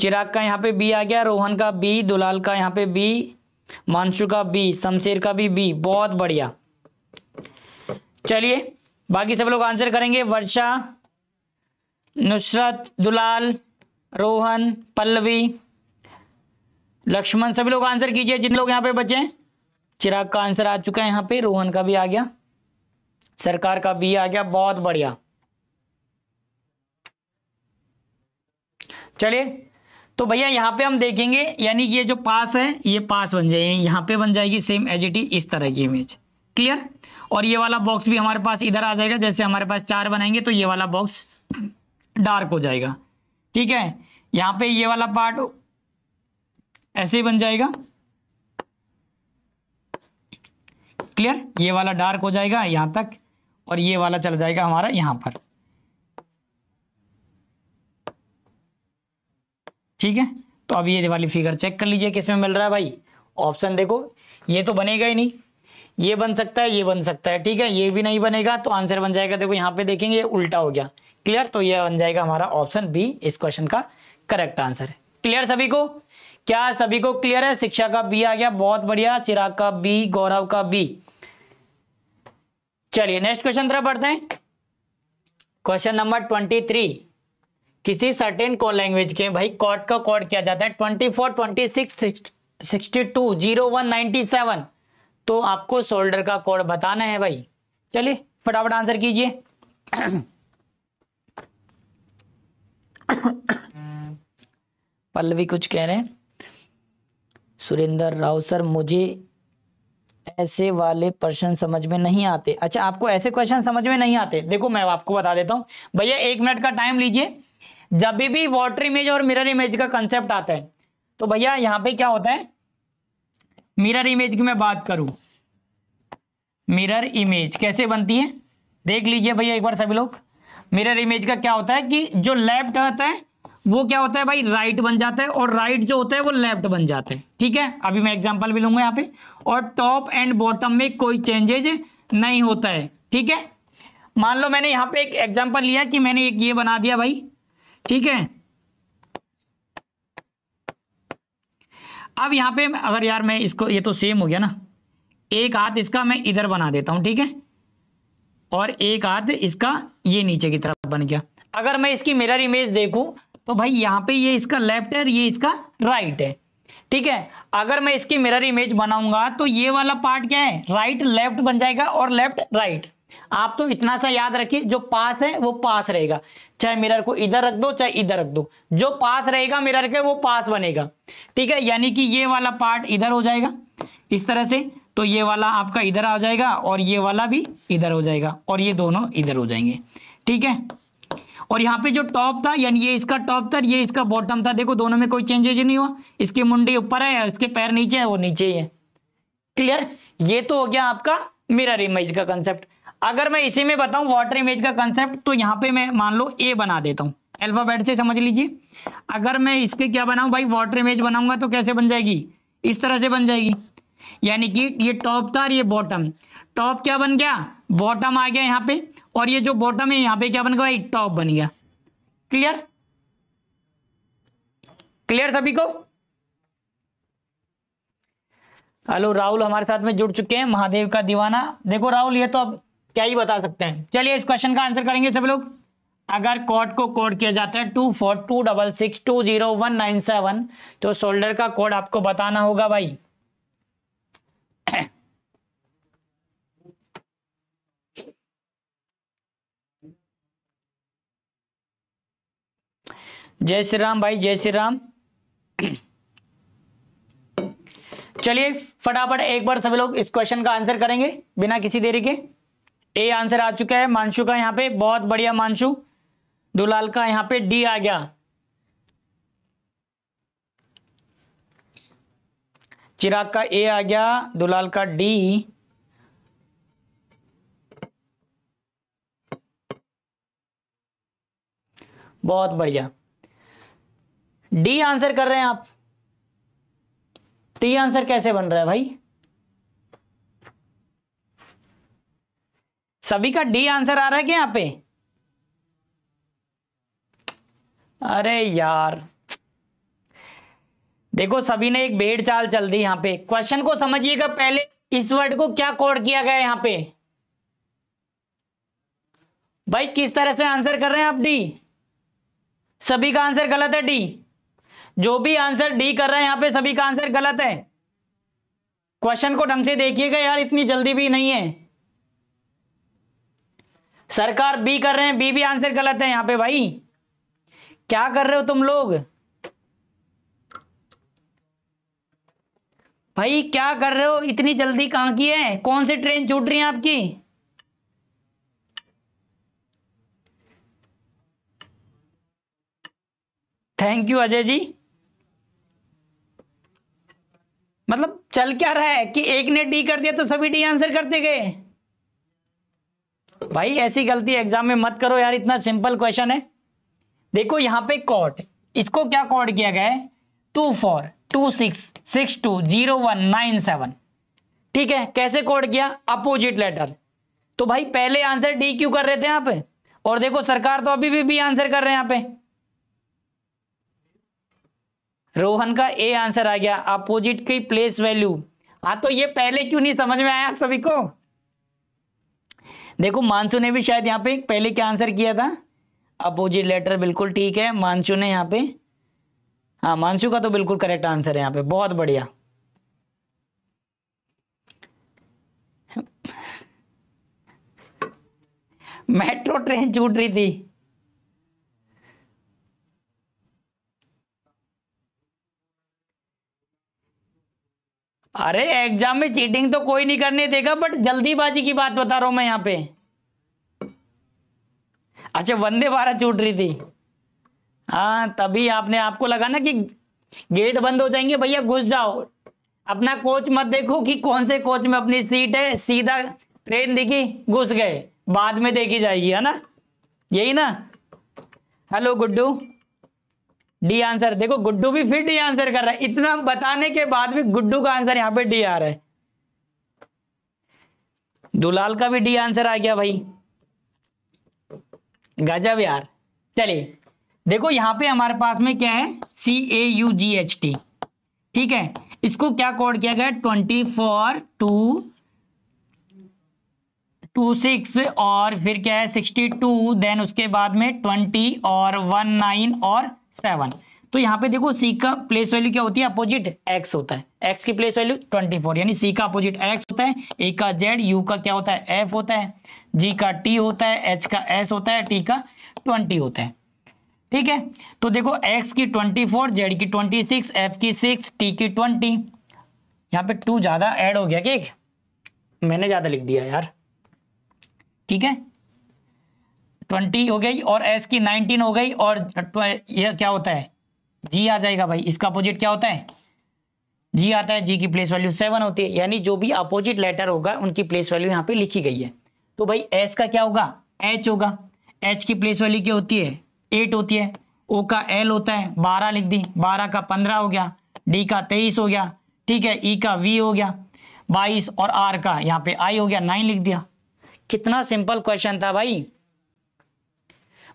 चिराग का यहाँ पे बी आ गया रोहन का बी दुलाल का यहाँ पे बी मानसू का बी शमशेर का भी बी बहुत बढ़िया चलिए बाकी सब लोग आंसर करेंगे वर्षा नुसरत दुलाल रोहन पल्लवी लक्ष्मण सभी लोग आंसर कीजिए जिन लोग यहाँ पे बचे चिराग का आंसर आ चुका है यहाँ पे रोहन का भी आ गया सरकार का बी आ गया बहुत बढ़िया चलिए तो भैया यहाँ पे हम देखेंगे यानी ये जो पास है ये पास बन जाए यहाँ पे बन जाएगी सेम एज इट इस तरह की इमेज क्लियर और ये वाला बॉक्स भी हमारे पास इधर आ जाएगा जैसे हमारे पास चार बनाएंगे तो ये वाला बॉक्स डार्क हो जाएगा ठीक है यहाँ पे ये वाला पार्ट ऐसे ही बन जाएगा क्लियर ये वाला डार्क हो जाएगा यहाँ तक और ये वाला चला जाएगा हमारा यहाँ पर ठीक है तो अब ये वाली फिगर चेक कर लीजिए किसमें मिल रहा है भाई ऑप्शन देखो ये तो बनेगा ही नहीं ये बन सकता है ये बन सकता है ठीक है ये भी नहीं बनेगा तो आंसर बन जाएगा देखो यहाँ पे देखेंगे उल्टा हो गया क्लियर तो ये बन जाएगा हमारा ऑप्शन बी इस क्वेश्चन का करेक्ट आंसर है क्लियर सभी को क्या सभी को क्लियर है शिक्षा का बी आ गया बहुत बढ़िया चिराग का बी गौरव का बी चलिए नेक्स्ट क्वेश्चन तरफ बढ़ते हैं क्वेश्चन नंबर ट्वेंटी थ्री किसी सर्टेन को लैंग्वेज के भाई कॉड का कोड किया जाता है twenty four twenty six sixty two zero one ninety seven तो आपको शोल्डर का कोड बताना है भाई चलिए फटाफट आंसर कीजिए पल्लवी कुछ कह रहे हैं सुरेंद्र राव सर मुझे ऐसे वाले प्रश्न समझ में नहीं आते अच्छा आपको ऐसे क्वेश्चन समझ में नहीं आते देखो मैं आपको बता देता हूं भैया एक मिनट का टाइम लीजिए जब भी वाटर इमेज और मिरर इमेज का कंसेप्ट आता है तो भैया यहां पे क्या होता है मिरर इमेज की मैं बात करूं मिरर इमेज कैसे बनती है देख लीजिए भैया एक बार सभी लोग मिरर इमेज का क्या होता है कि जो लेफ्ट होता है वो क्या होता है भाई राइट बन जाता है और राइट जो होता है वो लेफ्ट बन जाता है ठीक है अभी मैं एग्जांपल भी लूंगा यहाँ पे और टॉप एंड बॉटम में कोई चेंजेज नहीं होता है ठीक है मान लो मैंने यहाँ पे एक एग्जांपल लिया कि मैंने एक ये बना दिया भाई ठीक है अब यहां पे अगर यार मैं इसको ये तो सेम हो गया ना एक हाथ इसका मैं इधर बना देता हूं ठीक है और एक हाथ इसका ये नीचे की तरफ बन गया अगर मैं इसकी मिरर इमेज देखूं तो भाई यहां पे ये इसका लेफ्ट है और ये इसका राइट है ठीक है अगर मैं इसकी मिरर इमेज बनाऊंगा तो ये वाला पार्ट क्या है राइट लेफ्ट बन जाएगा और लेफ्ट राइट आप तो इतना सा याद रखिए जो पास है वो पास रहेगा चाहे मिरर को इधर रख दो चाहे इधर रख दो जो पास रहेगा मिरर के वो पास बनेगा ठीक है यानी कि ये वाला पार्ट इधर हो जाएगा इस तरह से तो ये वाला आपका इधर आ जाएगा और ये वाला भी इधर हो जाएगा और ये दोनों इधर हो जाएंगे ठीक है और यहाँ पे जो टॉप था यानी ये इसका टॉप था ये इसका बॉटम था देखो दोनों में कोई चेंजेज नहीं हुआ इसकी मुंडी ऊपर है इसके पैर नीचे है वो नीचे ही है क्लियर ये तो हो गया आपका मिरर इमेज का कंसेप्ट अगर मैं इसी में बताऊं वाटर इमेज का कंसेप्ट तो यहाँ पे मैं मान लो ए बना देता हूँ अल्फाबेट से समझ लीजिए अगर मैं इसके क्या बनाऊं भाई वाटर इमेज बनाऊंगा तो कैसे बन जाएगी इस तरह से बन जाएगी यानी कि ये टॉप था और ये बॉटम टॉप क्या बन गया बॉटम आ गया यहाँ पे और ये जो बॉटम है यहाँ पे क्या बन गया भाई टॉप बन गया क्लियर क्लियर सभी को हेलो राहुल हमारे साथ में जुड़ चुके हैं महादेव का दीवाना देखो राहुल ये तो अब क्या ही बता सकते हैं चलिए इस क्वेश्चन का आंसर करेंगे सब लोग अगर कोड को कोड किया जाता है two four two double six two zero one nine seven तो शोल्डर का कोड आपको बताना होगा भाई जय श्री राम भाई जय श्री राम चलिए फटाफट एक बार सभी लोग इस क्वेश्चन का आंसर करेंगे बिना किसी देरी के ए आंसर आ चुका है मानशु का यहाँ पे बहुत बढ़िया मानशु दुलाल का यहाँ पे डी आ गया चिराग का ए आ गया दुलाल का डी बहुत बढ़िया डी आंसर कर रहे हैं आप टी आंसर कैसे बन रहा है भाई सभी का डी आंसर आ रहा है क्या यहां पे अरे यार देखो सभी ने एक भेड़ चाल चल दी यहां पे क्वेश्चन को समझिएगा पहले इस वर्ड को क्या कोड किया गया यहां पे भाई किस तरह से आंसर कर रहे हैं आप डी सभी का आंसर गलत है डी जो भी आंसर डी कर रहे हैं यहां पे सभी का आंसर गलत है क्वेश्चन को ढंग से देखिएगा यार इतनी जल्दी भी नहीं है सरकार बी कर रहे हैं बी भी आंसर गलत है यहां पे भाई क्या कर रहे हो तुम लोग भाई क्या कर रहे हो इतनी जल्दी कहां की है कौन सी ट्रेन छूट रही है आपकी थैंक यू अजय जी मतलब चल क्या रहा है कि एक ने डी कर दिया तो सभी डी आंसर करते गए भाई ऐसी गलती एग्जाम में मत करो यार इतना सिंपल क्वेश्चन है देखो यहाँ पे कॉट इसको क्या कॉट किया गया है two four two six six two zero one nine seven ठीक है कैसे कोड किया अपोजिट लेटर तो भाई पहले आंसर डी क्यू कर रहे थे यहां पे और देखो सरकार तो अभी भी बी आंसर कर रहे हैं यहां पे रोहन का ए आंसर आ गया अपोजिट की प्लेस वैल्यू हाँ तो ये पहले क्यों नहीं समझ में आया आप सभी को देखो मानसू ने भी शायद यहाँ पे पहले क्या आंसर किया था अपोजिट लेटर बिल्कुल ठीक है मानसू ने यहाँ पे हाँ मानसू का तो बिल्कुल करेक्ट आंसर है यहाँ पे बहुत बढ़िया मेट्रो ट्रेन छूट रही थी अरे एग्जाम में चीटिंग तो कोई नहीं करने देगा बट जल्दीबाजी की बात बता रहा हूं मैं यहां पे अच्छा वंदे भारत छूट रही थी हाँ तभी आपने आपको लगा ना कि गेट बंद हो जाएंगे भैया घुस जाओ अपना कोच मत देखो कि कौन से कोच में अपनी सीट है सीधा ट्रेन देखी घुस गए बाद में देखी जाएगी है ना यही ना हेलो गुड्डू डी आंसर देखो गुड्डू भी फिर डी आंसर कर रहा है इतना बताने के बाद भी गुड्डू का आंसर यहां पे डी आ रहा है दुलाल का भी डी आंसर आ गया भाई गजब यार चलिए देखो यहाँ पे हमारे पास में क्या है C A U G H T ठीक है इसको क्या कोड किया गया twenty four two two six और फिर क्या है सिक्सटी टू देन उसके बाद में ट्वेंटी और वन नाइन और सेवन तो यहाँ पे देखो सी का प्लेस वैल्यू क्या होती है अपोजिट एक्स होता है एक्स की प्लेस वैल्यू ट्वेंटी फोर यानी सी का अपोजिट एक्स होता है ए का जेड यू का क्या होता है एफ होता है जी का टी होता है एच का एस होता है टी का ट्वेंटी होता है ठीक है तो देखो एक्स की ट्वेंटी फोर जेड की ट्वेंटी सिक्स एफ की सिक्स टी की ट्वेंटी यहाँ पे टू ज्यादा एड हो गया केक मैंने ज्यादा लिख दिया यार ठीक है ट्वेंटी हो गई और एस की नाइनटीन हो गई और यह क्या होता है जी आ जाएगा भाई इसका अपोजिट क्या होता है जी आता है जी की प्लेस वैल्यू सेवन होती है यानी जो भी अपोजिट लेटर होगा उनकी प्लेस वैल्यू यहाँ पे लिखी गई है तो भाई एस का क्या होगा एच होगा एच की प्लेस वैल्यू क्या होती है एट होती है ओ का एल होता है बारह लिख दी बारह का पंद्रह हो गया डी का तेईस हो गया ठीक है ई e का वी हो गया बाईस और आर का यहाँ पे आई हो गया नाइन लिख दिया कितना सिंपल क्वेश्चन था भाई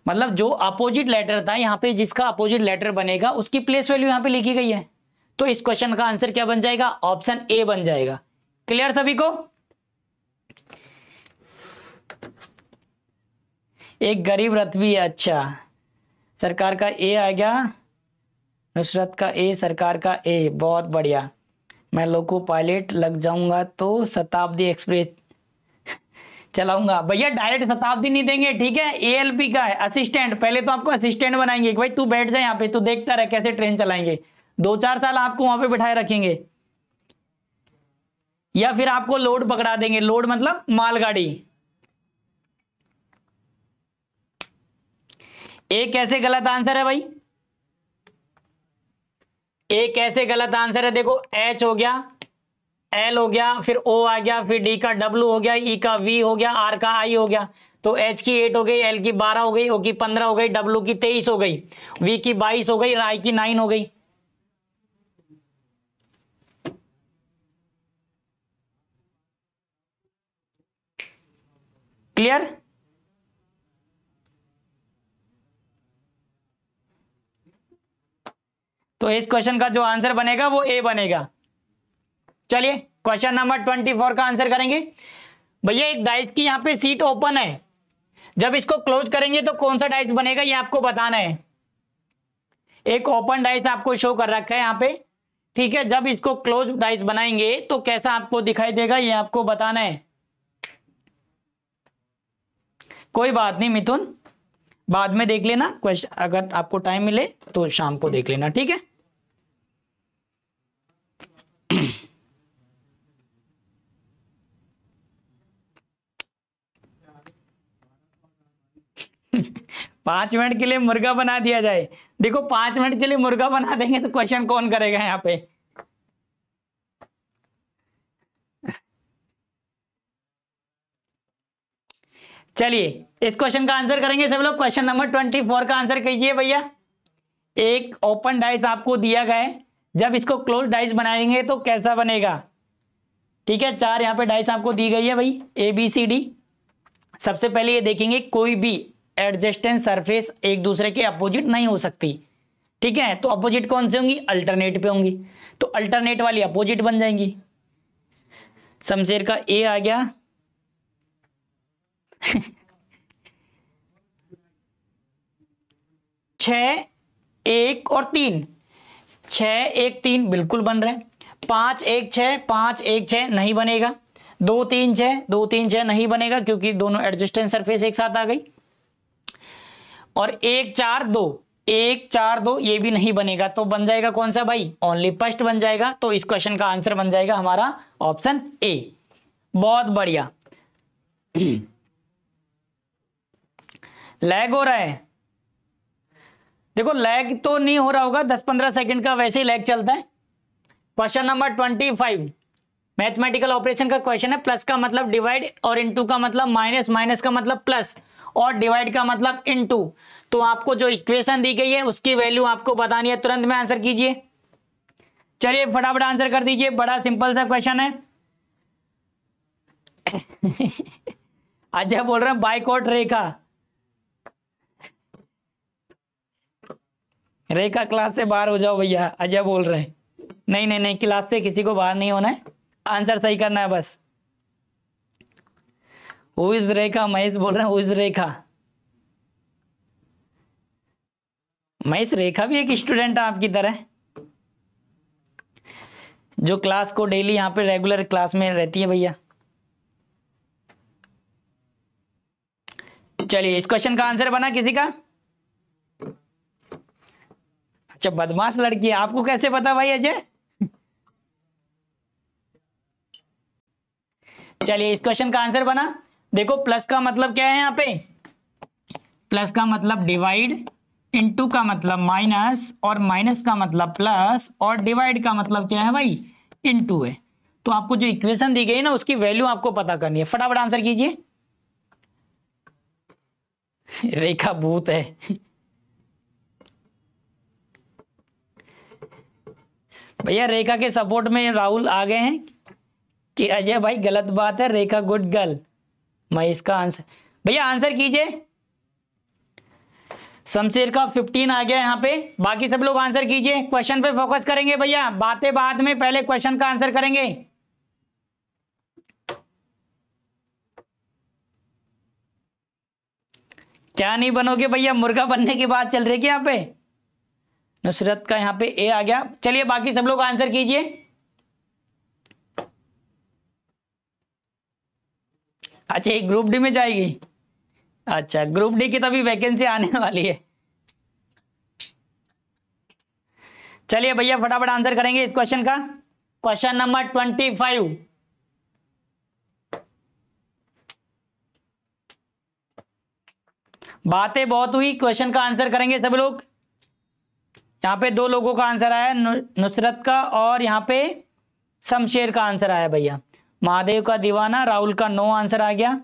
मतलब जो अपोजिट लेटर था यहाँ पे जिसका अपोजिट लेटर बनेगा उसकी प्लेस वैल्यू यहाँ पे लिखी गई है तो इस क्वेश्चन का आंसर क्या बन जाएगा ऑप्शन ए बन जाएगा क्लियर सभी को एक गरीब रथ भी है अच्छा सरकार का ए आ गया नुसरत का ए सरकार का ए बहुत बढ़िया मैं लोको पायलट लग जाऊंगा तो शताब्दी एक्सप्रेस चलाऊंगा भैया डायरेक्ट शताब्दी नहीं देंगे ठीक है पी का है असिस्टेंट पहले तो आपको असिस्टेंट बनाएंगे भाई तू बैठ जाए यहाँ पे तू देखता रहे कैसे ट्रेन चलाएंगे दो चार साल आपको वहां पे बिठाए रखेंगे या फिर आपको लोड पकड़ा देंगे लोड मतलब मालगाड़ी ए कैसे गलत आंसर है भाई एक कैसे गलत आंसर है देखो एच हो गया एल हो गया फिर ओ आ गया फिर डी का डब्ल्यू हो गया ई e का वी हो गया आर का आई हो गया तो एच की एट हो गई एल की बारह हो गई ओ की पंद्रह हो गई डब्ल्यू की तेईस हो गई वी की बाईस हो गई और आई की नाइन हो गई क्लियर तो इस क्वेश्चन का जो आंसर बनेगा वो ए बनेगा चलिए क्वेश्चन नंबर ट्वेंटी फोर का आंसर करेंगे भैया एक डाइस की यहाँ पे सीट ओपन है जब इसको क्लोज करेंगे तो कौन सा डाइस बनेगा ये आपको बताना है एक ओपन डाइस आपको शो कर रखा है यहाँ पे ठीक है जब इसको क्लोज डाइस बनाएंगे तो कैसा आपको दिखाई देगा ये आपको बताना है कोई बात नहीं मिथुन बाद में देख लेना क्वेश्चन अगर आपको टाइम मिले तो शाम को देख लेना ठीक है पांच मिनट के लिए मुर्गा बना दिया जाए देखो पांच मिनट के लिए मुर्गा बना देंगे तो क्वेश्चन कौन करेगा यहाँ पे चलिए इस क्वेश्चन का आंसर करेंगे सब लोग क्वेश्चन नंबर ट्वेंटी फोर का आंसर कीजिए भैया एक ओपन डाइस आपको दिया गया है जब इसको क्लोज डाइस बनाएंगे तो कैसा बनेगा ठीक है चार यहाँ पे डाइस आपको दी गई है भाई ए बी सी डी सबसे पहले ये देखेंगे कोई भी एडजस्टेंट सरफेस एक दूसरे के अपोजिट नहीं हो सकती ठीक है तो अपोजिट कौन से होंगी अल्टरनेट पे होंगी तो अल्टरनेट वाली अपोजिट बन जाएंगी शमशेर का ए आ गया छ एक और तीन छ एक तीन बिल्कुल बन रहे पांच एक छ पांच एक छ नहीं बनेगा दो तीन छ दो तीन छ नहीं बनेगा क्योंकि दोनों एडजस्टेंट सरफेस एक साथ आ गई और एक चार दो एक चार दो ये भी नहीं बनेगा तो बन जाएगा कौन सा भाई ओनली फर्स्ट बन जाएगा तो इस क्वेश्चन का आंसर बन जाएगा हमारा ऑप्शन ए बहुत बढ़िया लैग हो रहा है देखो लैग तो नहीं हो रहा होगा दस पंद्रह सेकंड का वैसे ही लैग चलता है question number twenty five mathematical operation का क्वेश्चन है प्लस का मतलब डिवाइड और इनटू का मतलब माइनस माइनस का मतलब प्लस और डिवाइड का मतलब टू तो आपको जो इक्वेशन दी गई है उसकी वैल्यू आपको बतानी है तुरंत में आंसर कीजिए चलिए फटाफट आंसर कर दीजिए बड़ा सिंपल सा क्वेश्चन है अच्छा बोल रहे हैं बाइकॉट रेखा रेखा क्लास से बाहर हो जाओ भैया अजय अच्छा, बोल रहे हैं नहीं नहीं नहीं क्लास से किसी को बाहर नहीं होना है आंसर सही करना है बस हु इज रेखा महेश बोल रहे हैं इज रेखा महेश रेखा भी एक स्टूडेंट है आपकी तरह जो क्लास को डेली यहां पे रेगुलर क्लास में रहती है भैया चलिए इस क्वेश्चन का आंसर बना किसी का अच्छा बदमाश लड़की है आपको कैसे पता भाई अजय चलिए इस क्वेश्चन का आंसर बना देखो प्लस का मतलब क्या है यहाँ पे प्लस का मतलब डिवाइड इंटू का मतलब माइनस और माइनस का मतलब प्लस और डिवाइड का मतलब क्या है भाई इंटू है तो आपको जो इक्वेशन दी गई ना उसकी वैल्यू आपको पता करनी है फटाफट आंसर कीजिए रेखा भूत है भैया रेखा के सपोर्ट में राहुल आ गए हैं कि अजय भाई गलत बात है रेखा गुड गर्ल मैं इसका आंसर भैया आंसर कीजिए शमशेर का 15 आ गया यहाँ पे बाकी सब लोग आंसर कीजिए क्वेश्चन पे फोकस करेंगे भैया बातें बाद में पहले क्वेश्चन का आंसर करेंगे क्या नहीं बनोगे भैया मुर्गा बनने की बात चल रही है यहाँ पे नुसरत का यहाँ पे ए आ गया चलिए बाकी सब लोग आंसर कीजिए अच्छा ये ग्रुप डी में जाएगी अच्छा ग्रुप डी की तभी वैकेंसी आने वाली है चलिए भैया फटाफट आंसर करेंगे इस क्वेश्चन का क्वेश्चन नंबर ट्वेंटी फाइव बातें बहुत हुई क्वेश्चन का आंसर करेंगे सभी लोग यहां पे दो लोगों का आंसर आया नुसरत का और यहां पे शमशेर का आंसर आया भैया महादेव का दीवाना राहुल का नो आंसर आ गया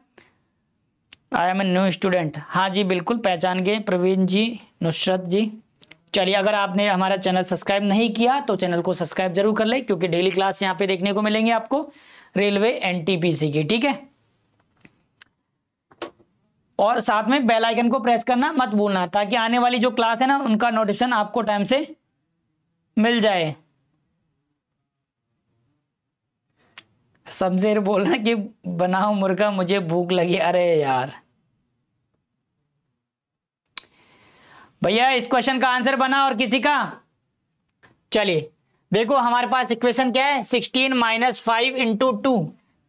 I am a new student हाँ जी बिल्कुल पहचान गए प्रवीण जी नुसरत जी चलिए अगर आपने हमारा चैनल सब्सक्राइब नहीं किया तो चैनल को सब्सक्राइब जरूर कर ले क्योंकि डेली क्लास यहाँ पे देखने को मिलेंगे आपको रेलवे एनटीपीसी की ठीक है और साथ में बेल आइकन को प्रेस करना मत भूलना ताकि आने वाली जो क्लास है ना उनका नोटिफिकेशन आपको टाइम से मिल जाए शमशेर बोलना कि बनाओ मुर्गा मुझे भूख लगी अरे यार भैया इस क्वेश्चन का आंसर बना और किसी का चलिए देखो हमारे पास इक्वेशन क्या है sixteen minus five into two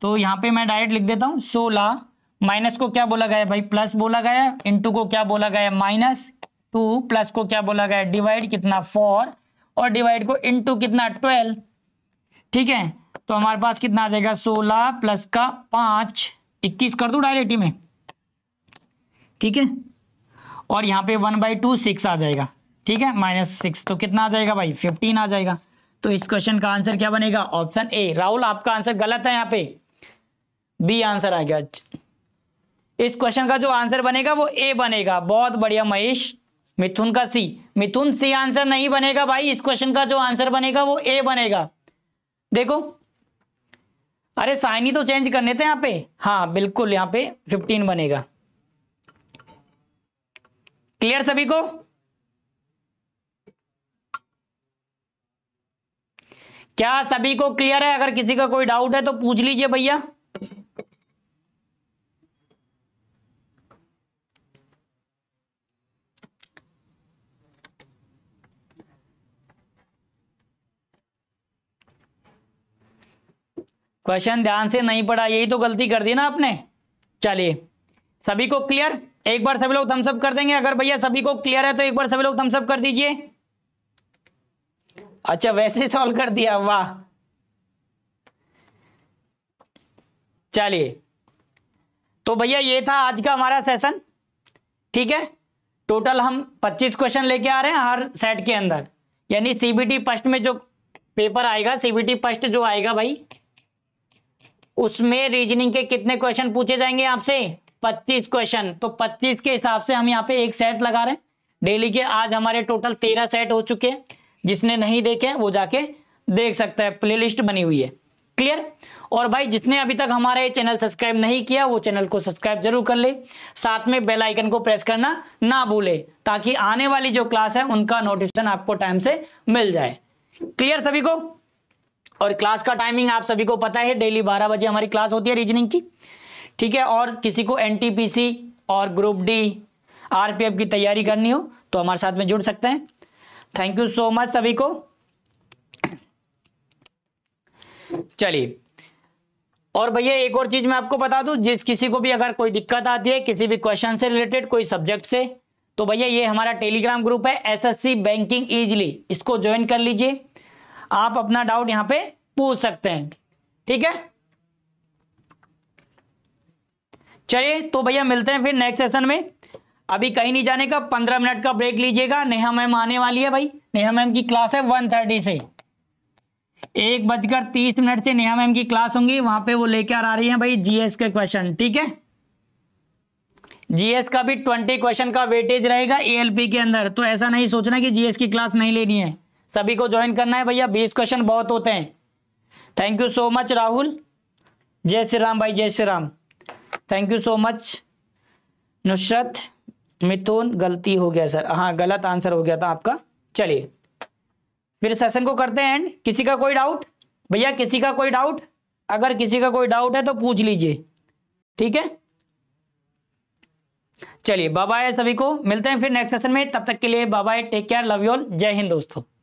तो यहाँ पे मैं डायरेक्ट लिख देता हूँ सोलह माइनस को क्या बोला गया भाई प्लस बोला गया इंटू को क्या बोला गया माइनस टू प्लस को क्या बोला गया डिवाइड कितना फोर और डिवाइड को इंटू कितना ट्वेल्व ठीक है तो हमारे पास कितना आ जाएगा सोलह प्लस का पांच इक्कीस कर दो डायरेक्ट ही में ठीक है और यहाँ पे वन बाई टू सिक्स आ जाएगा ठीक है माइनस सिक्स तो कितना आ जाएगा भाई फिफ्टीन आ जाएगा तो इस क्वेश्चन का आंसर क्या बनेगा ऑप्शन ए राहुल आपका आंसर गलत है यहाँ पे बी आंसर आ गया इस क्वेश्चन का जो आंसर बनेगा वो ए बनेगा बहुत बढ़िया महेश मिथुन का सी मिथुन सी आंसर नहीं बनेगा भाई इस क्वेश्चन का जो आंसर बनेगा वो ए बनेगा देखो अरे साइन ही तो चेंज करने थे यहाँ पे हाँ बिल्कुल यहाँ पे फिफ्टीन बनेगा क्लियर सभी को क्या सभी को क्लियर है अगर किसी का कोई डाउट है तो पूछ लीजिए भैया क्वेश्चन ध्यान से नहीं पढ़ा यही तो गलती कर दी ना आपने चलिए सभी को क्लियर एक बार सभी लोग थम्सअप कर देंगे अगर भैया सभी को क्लियर है तो एक बार सभी लोग थम्सअप कर दीजिए अच्छा वैसे सॉल्व कर दिया वाह चलिए तो भैया ये था आज का हमारा सेशन ठीक है टोटल हम 25 क्वेश्चन लेके आ रहे हैं हर सेट के अंदर यानी सीबीटी फर्स्ट में जो पेपर आएगा सीबीटी फर्स्ट जो आएगा भाई उसमें रीजनिंग के कितने क्वेश्चन पूछे जाएंगे आपसे 25 क्वेश्चन तो 25 के हिसाब से हम यहाँ पे एक सेट लगा रहे हैं डेली के आज हमारे टोटल 13 सेट हो चुके हैं जिसने नहीं देखे वो जाके देख सकता है प्लेलिस्ट बनी हुई है क्लियर और भाई जिसने अभी तक हमारा ये चैनल सब्सक्राइब नहीं किया वो चैनल को सब्सक्राइब जरूर कर ले साथ में बेल आइकन को प्रेस करना ना भूले ताकि आने वाली जो क्लास है उनका नोटिफिकेशन आपको टाइम से मिल जाए क्लियर सभी को और क्लास का टाइमिंग आप सभी को पता है डेली बारह बजे हमारी क्लास होती है रीजनिंग की ठीक है और किसी को एनटीपीसी और ग्रुप डी आरपीएफ की तैयारी करनी हो तो हमारे साथ में जुड़ सकते हैं थैंक यू सो मच सभी को चलिए और भैया एक और चीज मैं आपको बता दूं जिस किसी को भी अगर कोई दिक्कत आती है किसी भी क्वेश्चन से रिलेटेड कोई सब्जेक्ट से तो भैया ये हमारा टेलीग्राम ग्रुप है एसएससी बैंकिंग इजिली इसको ज्वाइन कर लीजिए आप अपना डाउट यहां पे पूछ सकते हैं ठीक है चलिए तो भैया मिलते हैं फिर नेक्स्ट सेशन में अभी कहीं नहीं जाने का पंद्रह मिनट का ब्रेक लीजिएगा नेहा मैम आने वाली है भाई नेहा मैम की क्लास है वन थर्टी से एक बजकर तीस मिनट से नेहा मैम की क्लास होंगी वहां पे वो लेकर आ रही हैं भाई जीएस के क्वेश्चन ठीक है जीएस का भी ट्वेंटी क्वेश्चन का वेटेज रहेगा एएलपी के अंदर तो ऐसा नहीं सोचना कि जीएस की क्लास नहीं लेनी है सभी को ज्वाइन करना है भैया बीस क्वेश्चन बहुत होते हैं thank you so much Rahul जय श्री राम भाई जय Shri Ram thank you so much Nusrat Mithun गलती हो गया सर हाँ गलत आंसर हो गया था आपका चलिए फिर सेशन को करते हैं एंड किसी का कोई डाउट भैया किसी का कोई डाउट अगर किसी का कोई डाउट है तो पूछ लीजिए ठीक है चलिए बाय सभी को मिलते हैं फिर नेक्स्ट सेशन में तब तक के लिए bye take care love you all जय हिंद दोस्तों